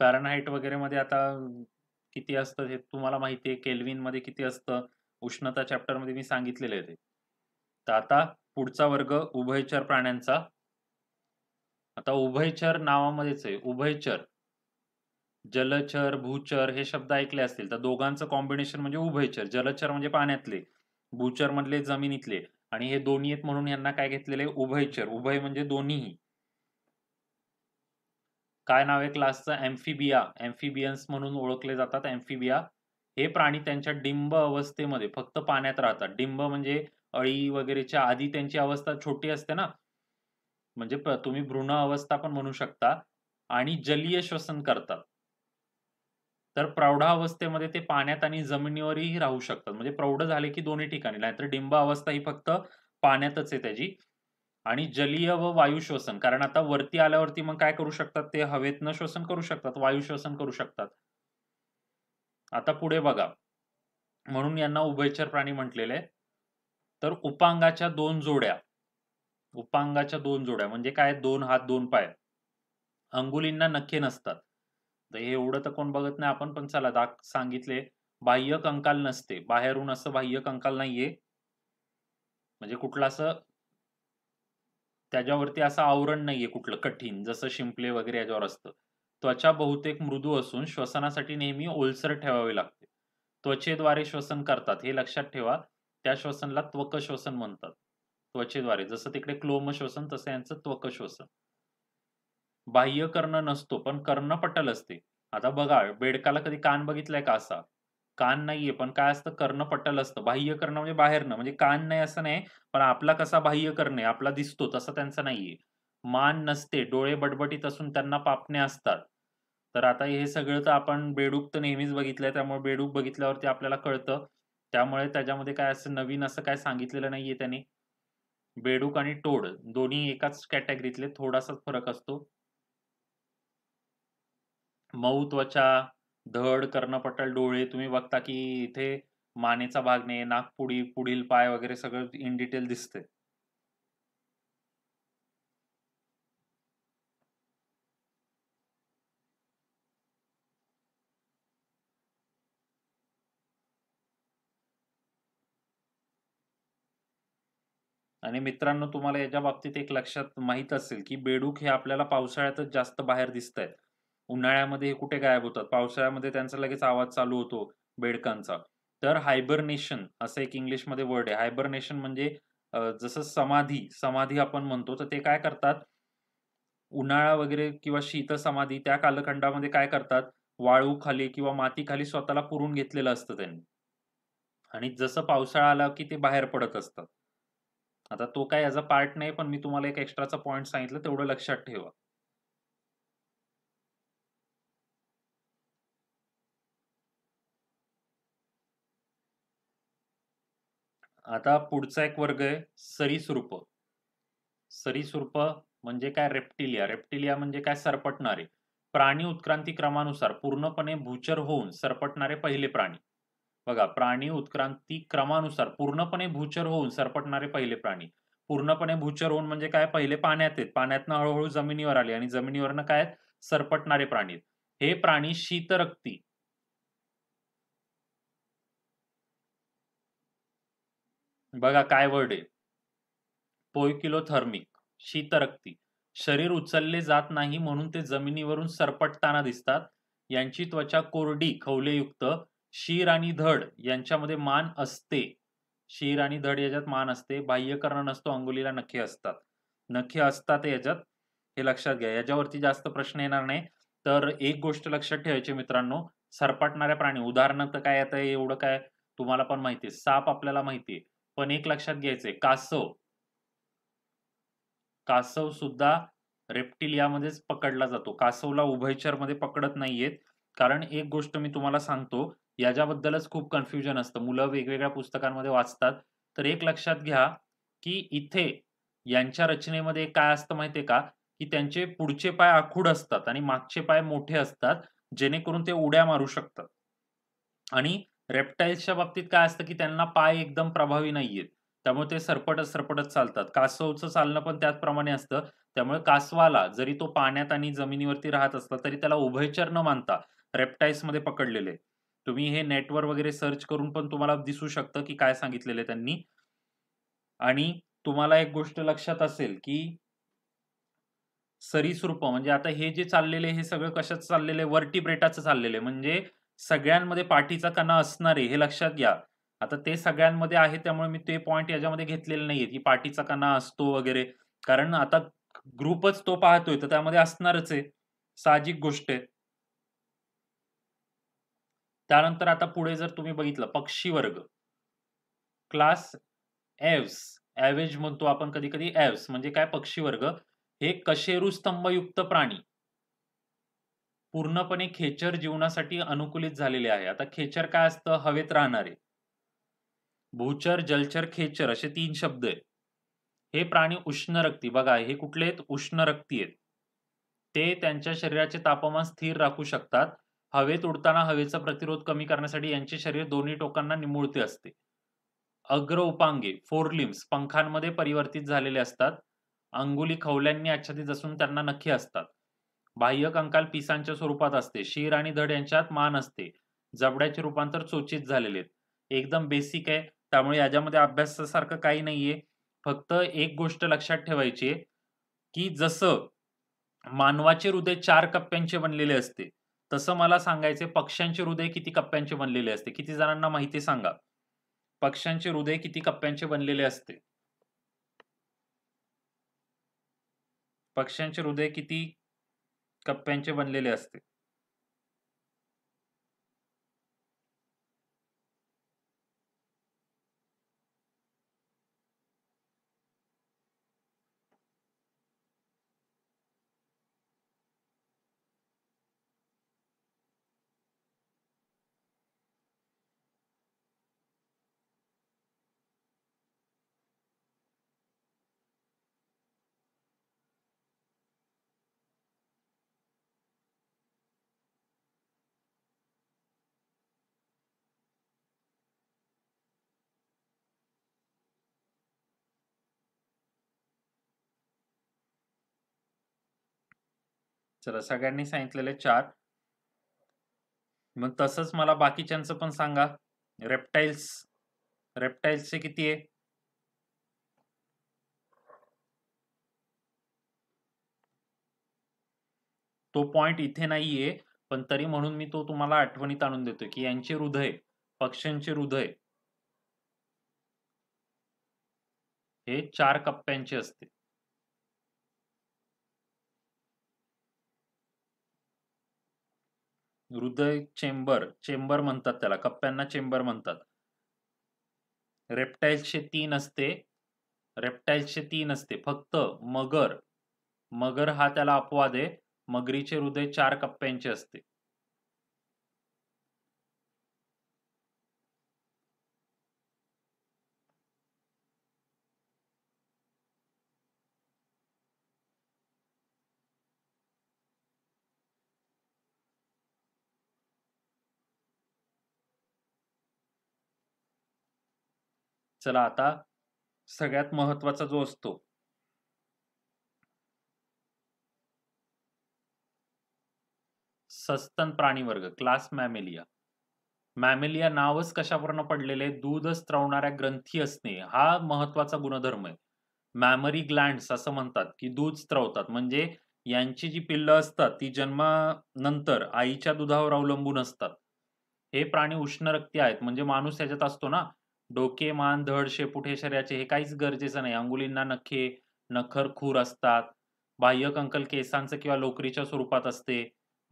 फॅरनहाईट मध्ये आता किती असतं हे तुम्हाला माहिती आहे मध्ये किती असतं उष्णता मध्ये मी सांगितलेले ते तर आता पुढचा वर्ग उभयचर प्राण्यांचा आता उभयचर नावामध्येच आहे उभयचर जलचर भूचर हे शब्द ऐकले असतील तर दोघांचं कॉम्बिनेशन म्हणजे उभयचर जलचर म्हणजे पाण्यातले भूचर मधले जमिनीतले आणि हे दोन्ही आहेत म्हणून यांना काय घेतलेले उभयचर उभय म्हणजे दोन्हीही काय नाव आहे क्लासचं एम्फिबिया एम्फिबियन्स म्हणून ओळखले जातात एम्फिबिया हे प्राणी त्यांच्या डिंब अवस्थेमध्ये फक्त पाण्यात राहतात डिंब म्हणजे अळी वगैरेच्या आधी त्यांची अवस्था छोटी असते ना म्हणजे तुम्ही भ्रूण अवस्था पण म्हणू शकता आणि जलीय श्वसन करतात तर अवस्थेमध्ये ते पाण्यात आणि जमिनीवरही राहू शकतात म्हणजे प्रौढ झाले की दोन्ही ठिकाणी नाहीतर डिंब अवस्था ही फक्त पाण्यातच आहे त्याची आणि जलीय व वायू श्वसन कारण आता वरती आल्यावरती मग काय करू शकतात ते हवेतनं श्वसन करू शकतात वायू श्वसन करू शकतात आता पुढे बघा म्हणून यांना उभयचर प्राणी म्हटलेले तर उपांगाच्या दोन जोड्या उपांगाच्या दोन जोड्या म्हणजे काय दोन हात दोन पाय अंगुलींना नक्की नसतात तर हे एवढं तर कोण बघत नाही आपण पण चला दाख सांगितले बाह्य कंकाल नसते बाहेरून असं बाह्य कंकाल नाहीये म्हणजे कुठलं असं त्याच्यावरती असं आवरण नाहीये कुठलं कठीण जसं शिंपले वगैरे याच्यावर असतं त्वचा बहुतेक मृदू असून श्वसनासाठी नेहमी ओलसर ठेवावे लागते त्वचेद्वारे श्वसन करतात हे लक्षात ठेवा त्या श्वसनला त्वक श्वसन म्हणतात त्वचेद्वारे जसं तिकडे क्लोम श्वसन तसं यांचं त्वक श्वसन बाह्य कर्ण नसतो पण कर्णपटल असते आता बघा बेडकाला कधी कान बघितलाय का असा कान नाहीये पण काय असतं कर्ण पटल असतं बाह्य कर्ण म्हणजे बाहेरनं म्हणजे कान नाही असं नाही पण आपला कसा बाह्य कर्ण आपला दिसतो तसा त्यांचा नाहीये मान नसते डोळे बटबटीत असून त्यांना पापणे असतात तर आता हे सगळं तर आपण बेडूक तर नेहमीच बघितलंय त्यामुळे बेडूक बघितल्यावरती आपल्याला कळतं त्यामुळे त्याच्यामध्ये काय असं नवीन असं काय सांगितलेलं नाहीये त्याने बेडूक आणि टोड दोन्ही एकाच कॅटेगरीतले थोडासाच फरक असतो मऊ त्वचा धड कर्णपटल डोळे तुम्ही बघता की इथे मानेचा भाग नाही नागपुडी पुढील पाय वगैरे सगळं इन डिटेल दिसते आणि मित्रांनो तुम्हाला याच्या बाबतीत एक लक्षात माहीत असेल की बेडूक हे आपल्याला पावसाळ्यातच जास्त बाहेर दिसत आहेत उन्हाळ्यामध्ये हे कुठे गायब होतात पावसाळ्यामध्ये त्यांचा लगेच आवाज चालू होतो बेडकांचा तर हायबरनेशन असं एक इंग्लिशमध्ये वर्ड आहे हायबरनेशन म्हणजे जसं समाधी समाधी आपण म्हणतो तर ते काय करतात उन्हाळा वगैरे किंवा शीत समाधी त्या कालखंडामध्ये काय करतात वाळू खाली किंवा माती खाली स्वतःला पुरून घेतलेलं असतं त्यांनी आणि जसं पावसाळा आला की ते बाहेर पडत असतात आता तो काय याचा पार्ट नाही पण मी तुम्हाला एक एक्स्ट्राचा पॉईंट सांगितलं तेवढं लक्षात ठेवा आता पुढचा एक वर्ग आहे सरीसृप सरीसृप म्हणजे काय रेप्टिलिया रेप्टिलिया म्हणजे काय सरपटणारे प्राणी उत्क्रांती क्रमानुसार पूर्णपणे भूचर होऊन सरपटणारे पहिले प्राणी बघा प्राणी उत्क्रांती क्रमानुसार पूर्णपणे भूचर होऊन सरपटणारे पहिले प्राणी पूर्णपणे भूचर होऊन म्हणजे काय पहिले पाण्यात आहेत पाण्यातनं हळूहळू जमिनीवर आले आणि जमिनीवरनं काय सरपटणारे प्राणी हे प्राणी शीतरक्ती बघा काय वर्ड आहे पोयकिलोथर्मिक शीतरक्ती शरीर उचलले जात नाही म्हणून ते जमिनीवरून सरपटताना दिसतात यांची त्वचा कोरडी खवलेयुक्त शीर आणि धड यांच्यामध्ये मान असते शीर आणि धड याच्यात मान असते बाह्यकर्ण नसतो अंगुलीला नखे असतात नखे असतात याच्यात हे लक्षात घ्या याच्यावरती जास्त प्रश्न येणार नाही तर एक गोष्ट लक्षात ठेवायची मित्रांनो सरपटणाऱ्या प्राणी उदाहरणार्थ काय आता एवढं काय तुम्हाला पण माहिती आहे साप आपल्याला माहिती आहे पण एक लक्षात घ्यायचंय कासव कासव सुद्धा रेप्टिल यामध्येच पकडला जातो कासवला उभयचर मध्ये पकडत नाहीयेत कारण एक गोष्ट मी तुम्हाला सांगतो याच्याबद्दलच खूप कन्फ्युजन असतं मुलं वेगवेगळ्या पुस्तकांमध्ये वाचतात तर एक लक्षात घ्या की इथे यांच्या रचनेमध्ये काय असतं माहितीये का की त्यांचे पुढचे पाय आखूड असतात आणि मागचे पाय मोठे असतात जेणेकरून ते उड्या मारू शकतात आणि रेप्टाईल्सच्या बाबतीत काय असतं की त्यांना पाय एकदम प्रभावी नाहीयेत त्यामुळे ते सरपटत सरपटत चालतात कासवचं चालणं पण त्याचप्रमाणे असतं त्यामुळे कासवाला जरी तो पाण्यात आणि जमिनीवरती राहत असला तरी त्याला उभयचर न मानता रेप्टाईल्समध्ये पकडलेले तुम्ही हे नेटवर वगैरे सर्च करून पण तुम्हाला दिसू शकतं की काय सांगितलेलं त्यांनी आणि तुम्हाला एक गोष्ट लक्षात असेल की सरीसृप म्हणजे आता हे जे चाललेले हे सगळं कशाच चाललेले चाललेलं चाललेले म्हणजे सगळ्यांमध्ये पाठीचा कणा असणारे हे लक्षात घ्या आता ते सगळ्यांमध्ये आहे त्यामुळे मी ते पॉईंट याच्यामध्ये घेतलेले नाहीये की पाठीचा कणा असतो वगैरे कारण आता ग्रुपच तो पाहतोय तर त्यामध्ये असणारच आहे साहजिक गोष्ट आहे त्यानंतर आता पुढे जर तुम्ही बघितलं पक्षी वर्ग क्लास एव्स ॲव्हेज म्हणतो आपण कधी कधी एव्स म्हणजे काय पक्षी वर्ग हे कशेरू प्राणी पूर्णपणे खेचर जीवनासाठी अनुकूलित झालेले आहे आता खेचर काय असतं हवेत राहणारे भूचर जलचर खेचर असे तीन शब्द आहेत हे प्राणी उष्णरक्ती बघा हे कुठले आहेत रक्ती आहेत ते त्यांच्या शरीराचे तापमान स्थिर राखू शकतात हवेत उडताना हवेचा प्रतिरोध कमी करण्यासाठी यांचे शरीर दोन्ही टोकांना निमुळते असते अग्र उपांगे फोर लिम्स पंखांमध्ये परिवर्तित झालेले असतात अंगुली खवल्यांनी आच्छादित असून त्यांना नक्की असतात बाह्य कंकाल पिसांच्या स्वरूपात असते शीर आणि धड यांच्यात मान असते जबड्याचे रूपांतर चोचित झालेले एकदम बेसिक आहे त्यामुळे याच्यामध्ये अभ्यासासारखं काही नाहीये फक्त एक गोष्ट लक्षात ठेवायची आहे की जसं मानवाचे हृदय चार कप्प्यांचे बनलेले असते तसं मला सांगायचे पक्ष्यांचे हृदय किती कप्प्यांचे बनलेले असते किती जणांना माहिती सांगा पक्ष्यांचे हृदय किती कप्प्यांचे बनलेले असते पक्ष्यांचे हृदय किती कप्प्यांचे बनलेले असते चला सगळ्यांनी सांगितलेले चार मग तसंच मला बाकीच्यांचं पण सांगा रेप्टाईल्स रेप्टाईल्सचे किती आहे तो पॉइंट इथे नाहीये पण तरी म्हणून मी तो तुम्हाला आठवणीत आणून देतो की यांचे हृदय पक्ष्यांचे हृदय हे चार कप्प्यांचे असते हृदय चेंबर चेंबर म्हणतात त्याला कप्प्यांना चेंबर म्हणतात रेप्टाईल्सचे तीन असते रेप्टाईल्सचे तीन असते फक्त मगर मगर हा त्याला अपवाद आहे मगरीचे हृदय चार कप्प्यांचे असते चला आता सगळ्यात महत्वाचा जो असतो सस्तन प्राणी वर्ग क्लास मॅमेलिया मॅमेलिया नावच कशावरनं पडलेले दूध स्त्रवणाऱ्या ग्रंथी असणे हा महत्वाचा गुणधर्म आहे मॅमरी ग्लँड्स असं म्हणतात की दूध स्त्रवतात म्हणजे यांची जी पिल्लं असतात ती जन्मानंतर आईच्या दुधावर अवलंबून असतात हे प्राणी उष्णरक्ती आहेत म्हणजे माणूस त्याच्यात असतो ना डोके मान धड शेपूट हे शरीराचे हे काहीच गरजेचं नाही अंगुलींना नखे नखर खूर असतात बाह्य कंकल केसांचं किंवा लोकरीच्या स्वरूपात असते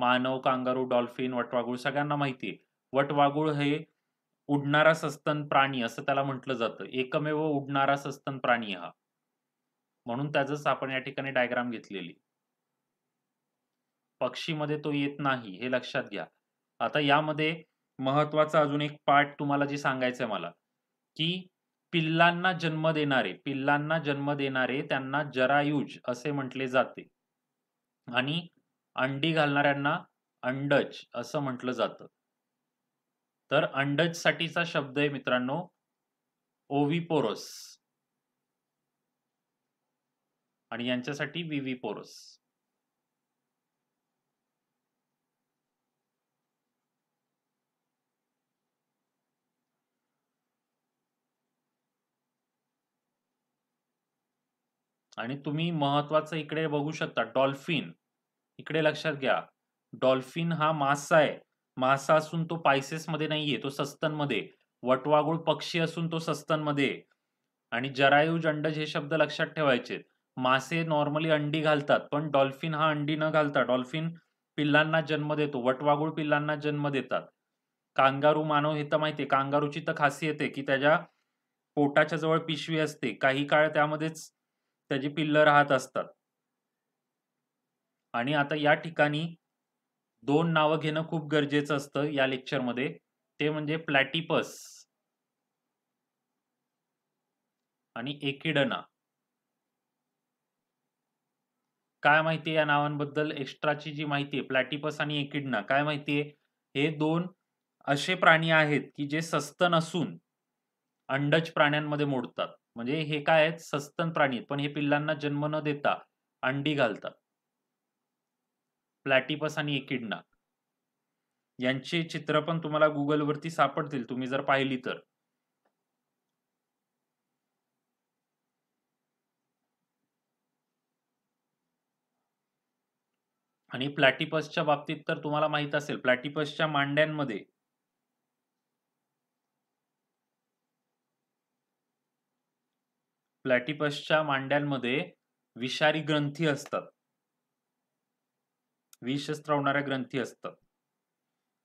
मानव कांगारू डॉल्फिन वटवागुळ सगळ्यांना माहिती वटवागुळ हे उडणारा सस्तन प्राणी असं त्याला म्हटलं जातं एकमेव उडणारा सस्तन प्राणी हा म्हणून त्याच आपण या ठिकाणी डायग्राम घेतलेली पक्षीमध्ये तो येत नाही हे लक्षात घ्या आता यामध्ये महत्वाचा अजून एक पार्ट तुम्हाला जे सांगायचं आहे मला की पिल्लांना जन्म देणारे पिल्लांना जन्म देणारे त्यांना जरायुज असे म्हटले जाते आणि अंडी घालणाऱ्यांना अंडज असं म्हटलं जातं तर अंडज साठीचा शब्द आहे मित्रांनो ओविपोरस आणि यांच्यासाठी विविपोरस आणि तुम्ही महत्वाचं इकडे बघू शकता डॉल्फिन इकडे लक्षात घ्या डॉल्फिन हा मासा आहे मासा असून तो पायसेसमध्ये नाहीये तो सस्तनमध्ये वटवागुळ पक्षी असून तो सस्तनमध्ये आणि जरायू जंडज हे शब्द लक्षात ठेवायचे मासे नॉर्मली अंडी घालतात पण डॉल्फिन हा अंडी न घालता डॉल्फिन पिल्लांना जन्म देतो वटवागुळ पिल्लांना जन्म देतात कांगारू मानव हे तर माहितीये कांगारूची तर खासियत आहे की त्याच्या पोटाच्या जवळ पिशवी असते काही काळ त्यामध्येच त्याची पिल्ल राहत असतात आणि आता या ठिकाणी दोन नावं घेणं खूप गरजेचं असतं या लेक्चरमध्ये ते म्हणजे प्लॅटिपस आणि एकिडना काय माहिती या नावांबद्दल एक्स्ट्राची जी माहिती आहे प्लॅटिपस आणि एकिडना काय माहिती आहे हे दोन असे प्राणी आहेत की जे सस्तन असून अंडज प्राण्यांमध्ये मोडतात म्हणजे हे काय आहेत सस्तन प्राणी पण हे पिल्लांना जन्म न देता अंडी घालतात प्लॅटिपस आणि एकिडना यांचे चित्र पण तुम्हाला गुगलवरती सापडतील तुम्ही जर पाहिली तर आणि प्लॅटिपसच्या बाबतीत तर तुम्हाला माहित असेल प्लॅटिपसच्या मांड्यांमध्ये प्लॅटिपसच्या मांड्यांमध्ये विषारी ग्रंथी असतात विष स्त्रवणाऱ्या ग्रंथी असतात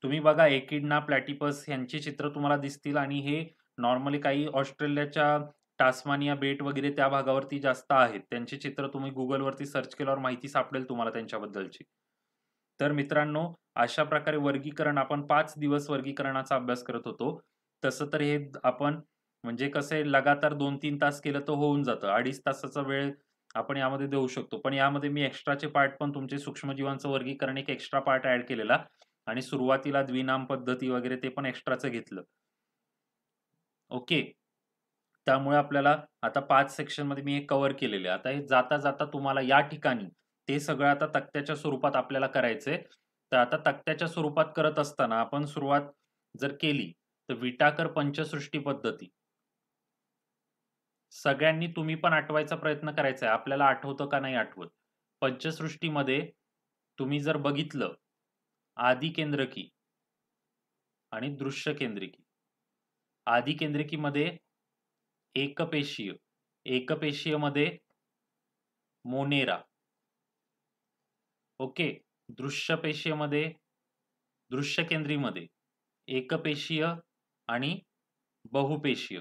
तुम्ही बघा एकिडना प्लॅटिपस यांची चित्र तुम्हाला दिसतील आणि हे नॉर्मली काही ऑस्ट्रेलियाच्या टास्मानिया बेट वगैरे त्या भागावरती जास्त आहेत त्यांचे चित्र तुम्ही गुगलवरती सर्च केल्यावर माहिती सापडेल तुम्हाला त्यांच्याबद्दलची तर मित्रांनो अशा प्रकारे वर्गीकरण आपण पाच दिवस वर्गीकरणाचा अभ्यास करत होतो तसं तर हे आपण म्हणजे कसं आहे लगातार दोन तीन तास केलं तर होऊन जातं अडीच तासाचा वेळ आपण यामध्ये देऊ शकतो पण यामध्ये मी एक्स्ट्राचे पार्ट पण तुमचे सूक्ष्मजीवांचं वर्गीकरण एक एक्स्ट्रा पार्ट ऍड केलेला आणि सुरुवातीला द्विनाम पद्धती वगैरे ते पण एक्स्ट्राचं घेतलं ओके त्यामुळे आपल्याला आता पाच सेक्शनमध्ये मी हे कव्हर केलेले आता हे जाता जाता तुम्हाला या ठिकाणी ते सगळं आता तक्त्याच्या स्वरूपात आपल्याला करायचंय तर आता तक्त्याच्या स्वरूपात करत असताना आपण सुरुवात जर केली तर विटाकर पंचसृष्टी पद्धती सगळ्यांनी तुम्ही पण आठवायचा प्रयत्न करायचा आहे आपल्याला आठवतं का नाही आठवत पंचसृष्टीमध्ये तुम्ही जर बघितलं आदी केंद्रकी आणि दृश्य केंद्रिकी आदी केंद्रिकीमध्ये एकपेशीय मध्ये मोनेरा ओके दृश्य पेशीयमध्ये दृश्य केंद्रीमध्ये एकपेशीय आणि बहुपेशीय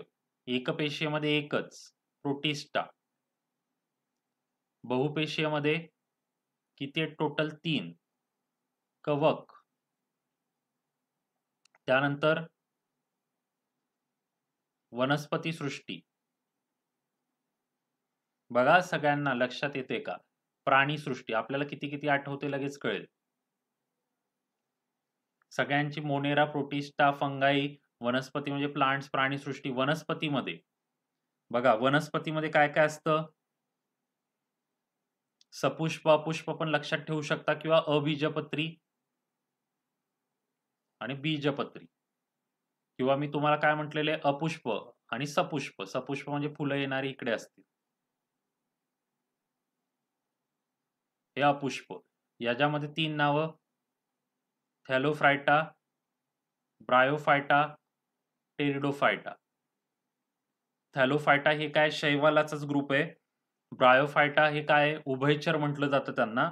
एक मध्ये एकच प्रोटिस्टा बहुपेशीमध्ये किती टोटल तीन कवक त्यानंतर वनस्पती सृष्टी बघा सगळ्यांना लक्षात येते का प्राणी सृष्टी आपल्याला किती किती आठवते लगेच कळेल सगळ्यांची मोनेरा प्रोटिस्टा फंगाई वनस्पती म्हणजे प्लांट्स प्राणीसृष्टी वनस्पतीमध्ये बघा वनस्पतीमध्ये काय काय असतं सपुष्प पुष्प पण लक्षात ठेवू शकता किंवा अबीजपत्री आणि बीजपत्री किंवा मी तुम्हाला काय म्हटलेले अपुष्प आणि सपुष्प सपुष्प म्हणजे फुलं येणारी इकडे असतील हे अपुष्प याच्यामध्ये तीन नावं थॅलोफ्रायटा ब्रायोफायटा टेरिडोफायटा थॅलोफायटा हे काय शैवालाचाच ग्रुप आहे ब्रायोफायटा हे काय उभयचर म्हटलं जातं त्यांना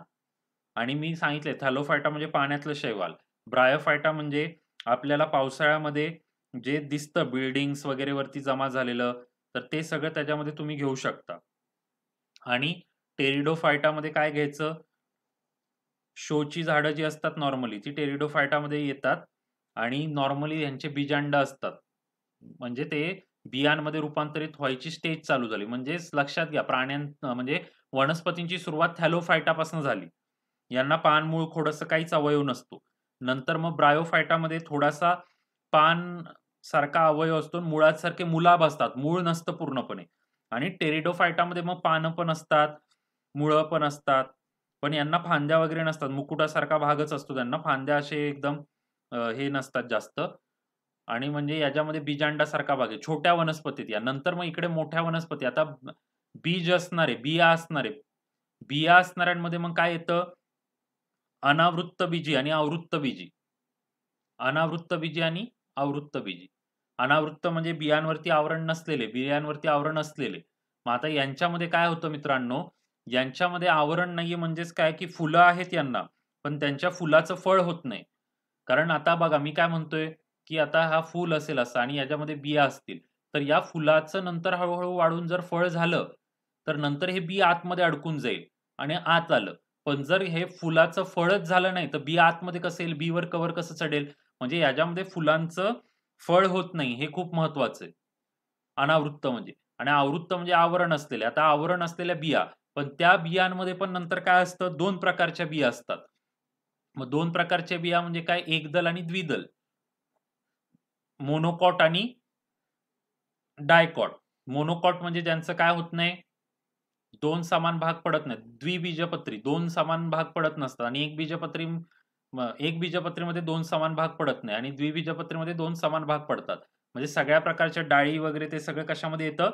आणि मी सांगितले थॅलोफायटा म्हणजे पाण्यातलं शैवाल ब्रायोफायटा म्हणजे आपल्याला पावसाळ्यामध्ये जे दिसतं बिल्डिंग्स वगैरे वरती जमा झालेलं तर ते सगळं त्याच्यामध्ये तुम्ही घेऊ शकता आणि टेरिडोफायटामध्ये काय घ्यायचं शोची झाडं जी असतात नॉर्मली ती टेरिडोफायटामध्ये येतात आणि नॉर्मली यांचे बीजांड असतात म्हणजे ते बियांमध्ये रूपांतरित व्हायची स्टेज चालू झाली म्हणजे लक्षात घ्या प्राण्यां म्हणजे वनस्पतींची सुरुवात थॅलोफायटापासून झाली यांना पान मूळ थोडंसं काहीच अवयव नसतो नंतर मग ब्रायोफायटामध्ये थोडासा पान सारखा अवयव असतो मुळासारखे मुलाब असतात मूळ नसतं पूर्णपणे आणि टेरिडोफायटामध्ये मग पानं पण असतात मुळं पण असतात पण यांना फांद्या वगैरे नसतात मुकुटासारखा भागच असतो त्यांना फांद्या असे एकदम हे नसतात जास्त आणि म्हणजे याच्यामध्ये बीजांडासारखा भाग आहे छोट्या वनस्पतीत या नंतर मग इकडे मोठ्या वनस्पती आता बीज असणारे बिया असणारे बिया असणाऱ्यांमध्ये मग काय येतं अनावृत्त बीजी आणि आवृत्त बीजी अनावृत्त बीजी आणि आवृत्त बीजी अनावृत्त म्हणजे बियांवरती आवरण नसलेले बियांवरती आवरण असलेले मग आता यांच्यामध्ये काय होतं मित्रांनो यांच्यामध्ये आवरण नाही म्हणजेच काय की फुलं आहेत यांना पण त्यांच्या फुलाचं फळ होत नाही कारण आता बघा मी काय म्हणतोय की आता हा फूल असेल असं आणि याच्यामध्ये बिया असतील तर या फुलाचं नंतर हळूहळू वाढून जर फळ झालं तर नंतर हे बी आतमध्ये अडकून जाईल आणि आत आलं पण जर हे फुलाचं फळच झालं नाही तर बी आतमध्ये कसं येईल बीवर कव्हर कसं चढेल म्हणजे याच्यामध्ये फुलांचं फळ होत नाही हे खूप महत्वाचं आहे अनावृत्त म्हणजे आणि आवृत्त म्हणजे आवरण असलेले आता आवरण असलेल्या बिया पण त्या बियांमध्ये पण नंतर काय असतं दोन प्रकारच्या बिया असतात मग दोन प्रकारच्या बिया म्हणजे काय एकदल आणि द्विदल मोनोकॉट आणि डायकॉट मोनोकॉट म्हणजे ज्यांचं काय होत नाही दोन समान भाग पडत नाहीत द्विबीजपत्री दोन समान भाग पडत नसतात आणि एक बीजपत्री एक बीजपत्रीमध्ये दोन समान भाग पडत नाही आणि द्विबीजपत्रीमध्ये दोन समान भाग पडतात म्हणजे सगळ्या प्रकारच्या डाळी वगैरे ते सगळं कशामध्ये येतं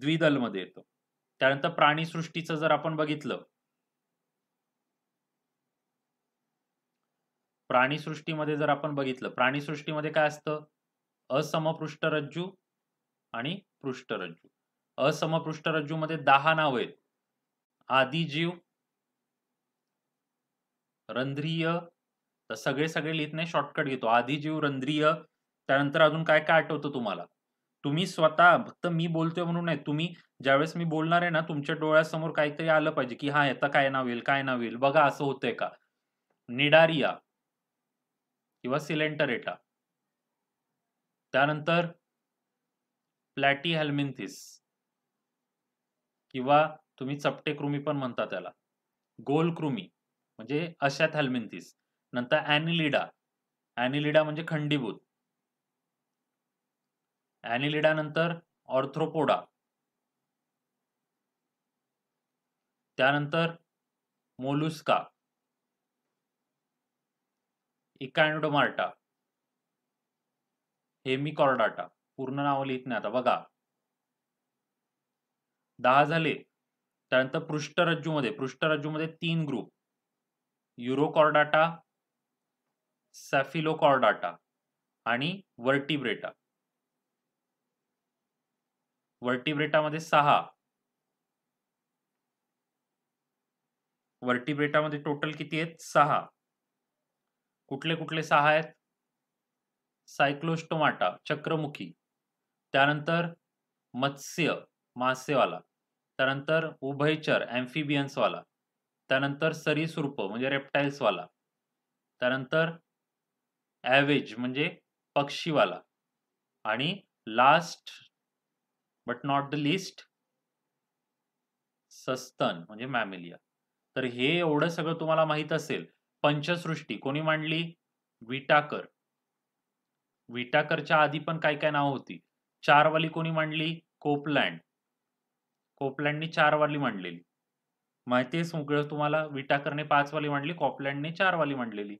द्विदलमध्ये येतं त्यानंतर प्राणीसृष्टीचं जर आपण बघितलं प्राणीसृष्टीमध्ये जर आपण बघितलं प्राणीसृष्टीमध्ये काय असतं असमपृष्ठरज्जू आणि पृष्ठरज्जू असमपृष्ठरज्जूमध्ये दहा नाव आहेत आदिजीव रंध्रिय तर सगळे सगळे लिहित नाही शॉर्टकट घेतो आदिजीव रंध्रिय त्यानंतर अजून काय काय आठवतं तुम्हाला तुम्ही स्वतः फक्त मी बोलतोय म्हणून नाही तुम्ही ज्यावेळेस मी बोलणार आहे ना तुमच्या डोळ्यासमोर काहीतरी आलं पाहिजे की हा याचा काय नाव येईल काय नाव येईल बघा असं होतंय का निडारिया किंवा सिलेंटरेटा त्यानंतर प्लॅटी हॅल्मिन्थिस किंवा तुम्ही चपटे कृमी पण म्हणता त्याला गोल कृमी म्हणजे अशात हॅल्मिन्थिस नंतर ॲनिलिडा ॲनिलिडा म्हणजे खंडीभूत ॲनिलिडा नंतर ऑर्थ्रोपोडा त्यानंतर मोलुस्का हेमी कॉर्डाटा पूर्ण नाव लिहित नाही आता बघा दहा झाले त्यानंतर पृष्ठरज्जूमध्ये पृष्ठरज्जूमध्ये तीन ग्रुप युरोकॉर्डाटा सॅफिलोकॉर्डाटा आणि वर्टिब्रेटा वर्टिब्रेटामध्ये सहा वर्टिब्रेटामध्ये टोटल किती आहेत सहा कुठले कुठले सहा आहेत सायक्लोस्टोमाटा चक्रमुखी त्यानंतर मत्स्य मासेवाला त्यानंतर उभयचर अँफिबियन्सवाला त्यानंतर सरीसृप म्हणजे रेप्टाईल्सवाला त्यानंतर ॲव्हेज म्हणजे पक्षीवाला आणि last but not the least सस्तन म्हणजे मॅमेलिया तर हे एवढं सगळं तुम्हाला माहीत असेल पंचसृष्टी कोणी मांडली विटाकर विटाकरच्या आधी पण काय काय नाव होती चारवाली कोणी मांडली कोपलँड कोपलँडने चारवाली मांडलेली माहिती सगळं तुम्हाला विटाकरने वाली मांडली चार चारवाली मांडलेली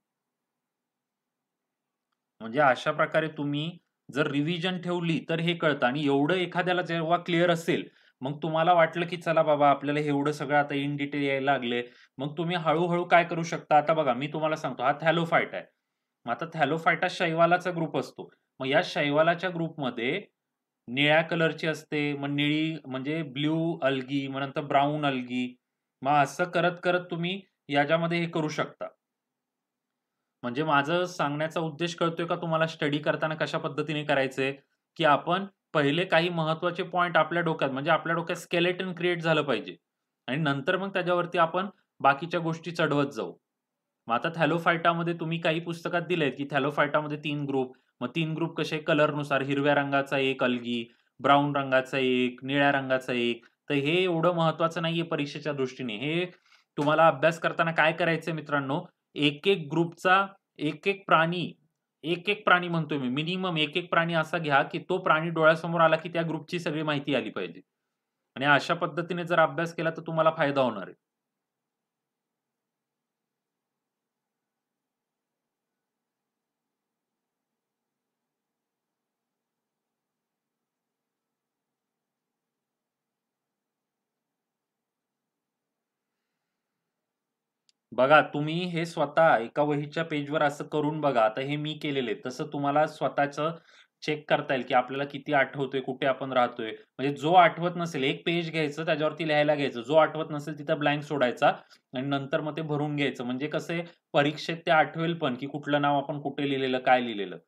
म्हणजे अशा प्रकारे तुम्ही जर रिव्हिजन ठेवली तर हे कळतं आणि एवढं एखाद्याला जेव्हा क्लिअर असेल मग तुम्हाला वाटलं की चला बाबा आपल्याला एवढं सगळं आता इन डिटेल यायला लागले मग तुम्ही हळूहळू काय करू शकता आता बघा मी तुम्हाला सांगतो हा थॅलोफाईट आहे मग आता थॅलोफायटा शैवालाचा ग्रुप असतो मग या शैवालाच्या ग्रुपमध्ये निळ्या कलरची असते मग निळी म्हणजे ब्ल्यू अलगी मग नंतर ब्राऊन अलगी मग असं करत करत तुम्ही याच्यामध्ये हे करू शकता म्हणजे माझं सांगण्याचा उद्देश कळतोय का तुम्हाला स्टडी करताना कशा पद्धतीने करायचंय की आपण पहिले काही महत्वाचे पॉईंट आपल्या डोक्यात म्हणजे आपल्या डोक्यात स्केलेटन क्रिएट झालं पाहिजे आणि नंतर मग त्याच्यावरती आपण बाकीच्या गोष्टी चढवत जाऊ मग आता थॅलोफायटामध्ये तुम्ही काही पुस्तकात दिलेत की थॅलोफायटामध्ये तीन ग्रुप मग तीन ग्रुप कसे कलरनुसार हिरव्या रंगाचा एक अलगी ब्राऊन रंगाचा एक निळ्या रंगाचा एक तर हे एवढं महत्वाचं नाहीये परीक्षेच्या दृष्टीने हे तुम्हाला अभ्यास करताना काय करायचं मित्रांनो एक एक ग्रुपचा एक एक प्राणी एक एक प्राणी म्हणतोय मी मिनिमम एक एक प्राणी असा घ्या की तो प्राणी डोळ्यासमोर आला की त्या ग्रुपची सगळी माहिती आली पाहिजे आणि अशा पद्धतीने जर अभ्यास केला तर तुम्हाला फायदा होणार आहे बघा तुम्ही हे स्वतः एका वहीच्या पेजवर असं करून बघा आता हे मी केलेले तसं तुम्हाला स्वतःचं चेक करता येईल की आपल्याला किती आठवतोय कुठे आपण राहतोय म्हणजे जो आठवत नसेल एक पेज घ्यायचं त्याच्यावरती लिहायला घ्यायचं जो आठवत नसेल तिथं ब्लँक सोडायचा आणि नंतर मग ते भरून घ्यायचं म्हणजे कसं परीक्षेत ते आठवेल पण की कुठलं नाव आपण कुठे लिहिलेलं काय लिहिलेलं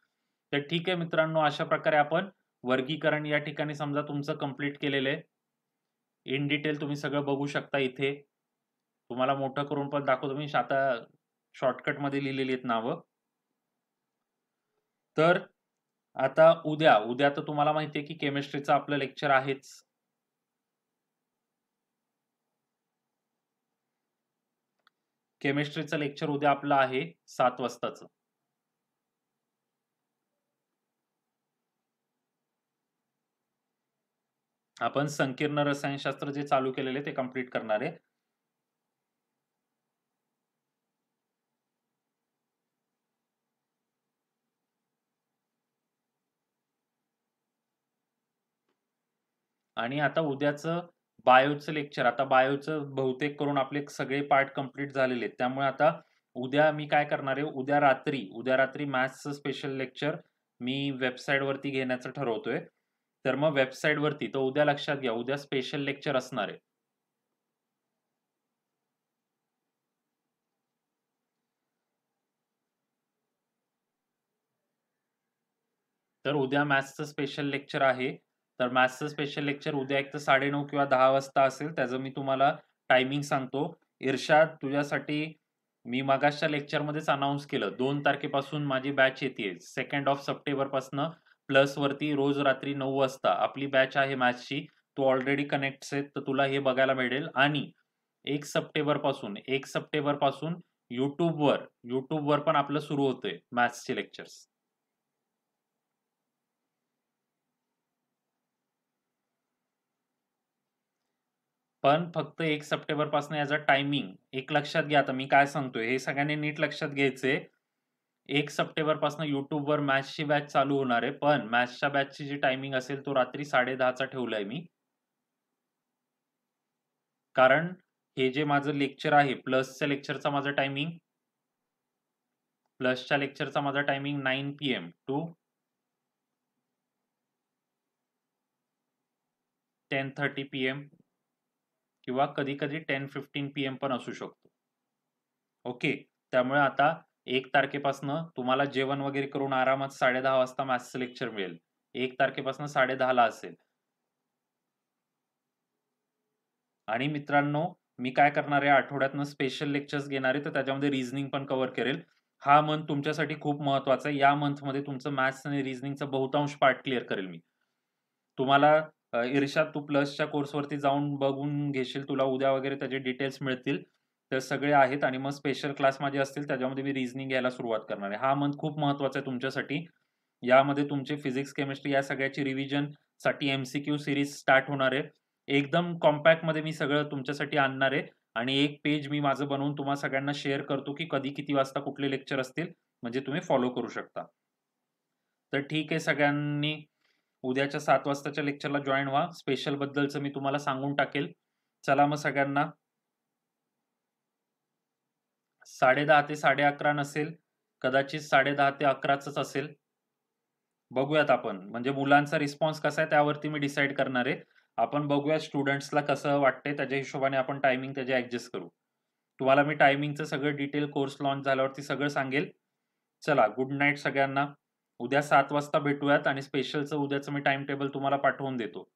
तर ठीक आहे मित्रांनो अशा प्रकारे आपण वर्गीकरण या ठिकाणी समजा तुमचं कम्प्लीट केलेलं आहे इन डिटेल तुम्ही सगळं बघू शकता इथे तुम्हाला मोठं करून पण दाखवतो मी आता शॉर्टकट मध्ये लिहिलेली आहेत नावं तर आता उद्या उद्या तर तुम्हाला माहिती आहे की केमिस्ट्रीचं आपलं लेक्चर आहेच केमिस्ट्रीचं लेक्चर उद्या आपलं आहे सात वाजताच आपण संकीर्ण रसायनशास्त्र जे चालू केलेले ते कम्प्लीट करणार आहे आणि आता उद्याचं बायोचं लेक्चर आता बायोचं बहुतेक करून आपले सगळे पार्ट कम्प्लीट झालेले आहेत त्यामुळे आता उद्या मी काय करणार आहे उद्या रात्री उद्या रात्री मॅथ्सचं स्पेशल लेक्चर मी वेबसाईटवरती घेण्याचं ठरवतोय तर मग वेबसाईटवरती तर उद्या लक्षात घ्या उद्या स्पेशल लेक्चर असणार आहे तर उद्या मॅथ्सचं स्पेशल लेक्चर आहे तर मॅथ्सचं स्पेशल लेक्चर उद्या एक तर साडेनऊ किंवा दहा वाजता असेल त्याचं मी तुम्हाला टायमिंग सांगतो इर्षाद तुझ्यासाठी मी मागासच्या लेक्चरमध्येच अनाऊन्स केलं दोन तारखेपासून माझी बॅच येते सेकंड ऑफ प्लस प्लसवरती रोज रात्री नऊ वाजता आपली बॅच आहे मॅथ्सची तू ऑलरेडी कनेक्ट आहे तर तुला हे बघायला मिळेल आणि एक सप्टेंबरपासून एक सप्टेंबरपासून यूट्यूबवर यूट्यूबवर पण आपलं सुरू होतंय मॅथ्सचे लेक्चर्स पण फक्त एक सप्टेंबर पासून याचा टायमिंग एक लक्षात घ्या आता मी काय सांगतोय हे सगळ्यांनी नीट लक्षात घ्यायचे एक सप्टेंबर पासून युट्यूबवर मॅथ्सची बॅच चालू होणार आहे पण मॅथ्सच्या बॅचची जी टायमिंग असेल तो रात्री साडे दहाचा ठेवलाय मी कारण हे जे माझं लेक्चर आहे प्लसच्या लेक्चरचा माझा टायमिंग प्लसच्या लेक्चरचा माझा timing nine P M to ten thirty P M किंवा कधी कधी टेन फिफ्टीन पी एम पण असू शकतो ओके त्यामुळे आता एक तारखेपासनं तुम्हाला जेवण वगैरे करून आरामात साडे दहा वाजता मॅथ्स लेक्चर मिळेल एक तारखेपासून साडे ला असेल आणि मित्रांनो मी काय करणार आहे आठवड्यातनं स्पेशल लेक्चर्स घेणार आहे तर त्याच्यामध्ये रिझनिंग पण कव्हर करेल हा मंथ तुमच्यासाठी खूप महत्वाचा आहे या मंथमध्ये तुमचं मॅथ्स आणि रिझनिंगचं बहुतांश पार्ट क्लिअर करेल मी तुम्हाला ईर्षा तू प्लसच्या कोर्सवरती जाऊन बघून घेशील तुला उद्या वगैरे त्याचे डिटेल्स मिळतील तर सगळे आहेत आणि मग स्पेशल क्लास माझे असतील त्याच्यामध्ये मी रिझनिंग घ्यायला सुरुवात करणार आहे हा मंथ खूप महत्वाचा आहे तुमच्यासाठी यामध्ये तुमचे फिजिक्स केमिस्ट्री या सगळ्याची साठी M C Q series start होणार आहे एकदम कॉम्पॅक्टमध्ये मी सगळं तुमच्यासाठी आणणार आहे आणि एक पेज मी माझं बनवून तुम्हाला सगळ्यांना शेअर करतो की कधी किती वाजता कुठले लेक्चर असतील म्हणजे तुम्ही फॉलो करू शकता तर ठीक आहे सगळ्यांनी उद्याच्या सात वाजताच्या लेक्चरला जॉईन व्हा स्पेशल बद्दलच मी तुम्हाला सांगून टाकेल चला मग सगळ्यांना साडे ते साडे अकरा नसेल कदाचित साडे दहा ते अकराच असेल बघूयात आपण म्हणजे मुलांचा रिस्पॉन्स कसा आहे त्यावरती मी डिसाईड करणार आहे आपण बघूया स्टुडंट्सला कसं वाटतंय त्याच्या हिशोबाने आपण टायमिंग त्याचे ऍडजस्ट करू तुम्हाला मी टायमिंगचं सगळं डिटेल कोर्स लॉन्च झाल्यावरती सगळं सांगेल चला गुड नाईट सगळ्यांना उद्या सात वाजता भेटूयात आणि स्पेशलचं उद्याचं मी टाइम टेबल तुम्हाला पाठवून देतो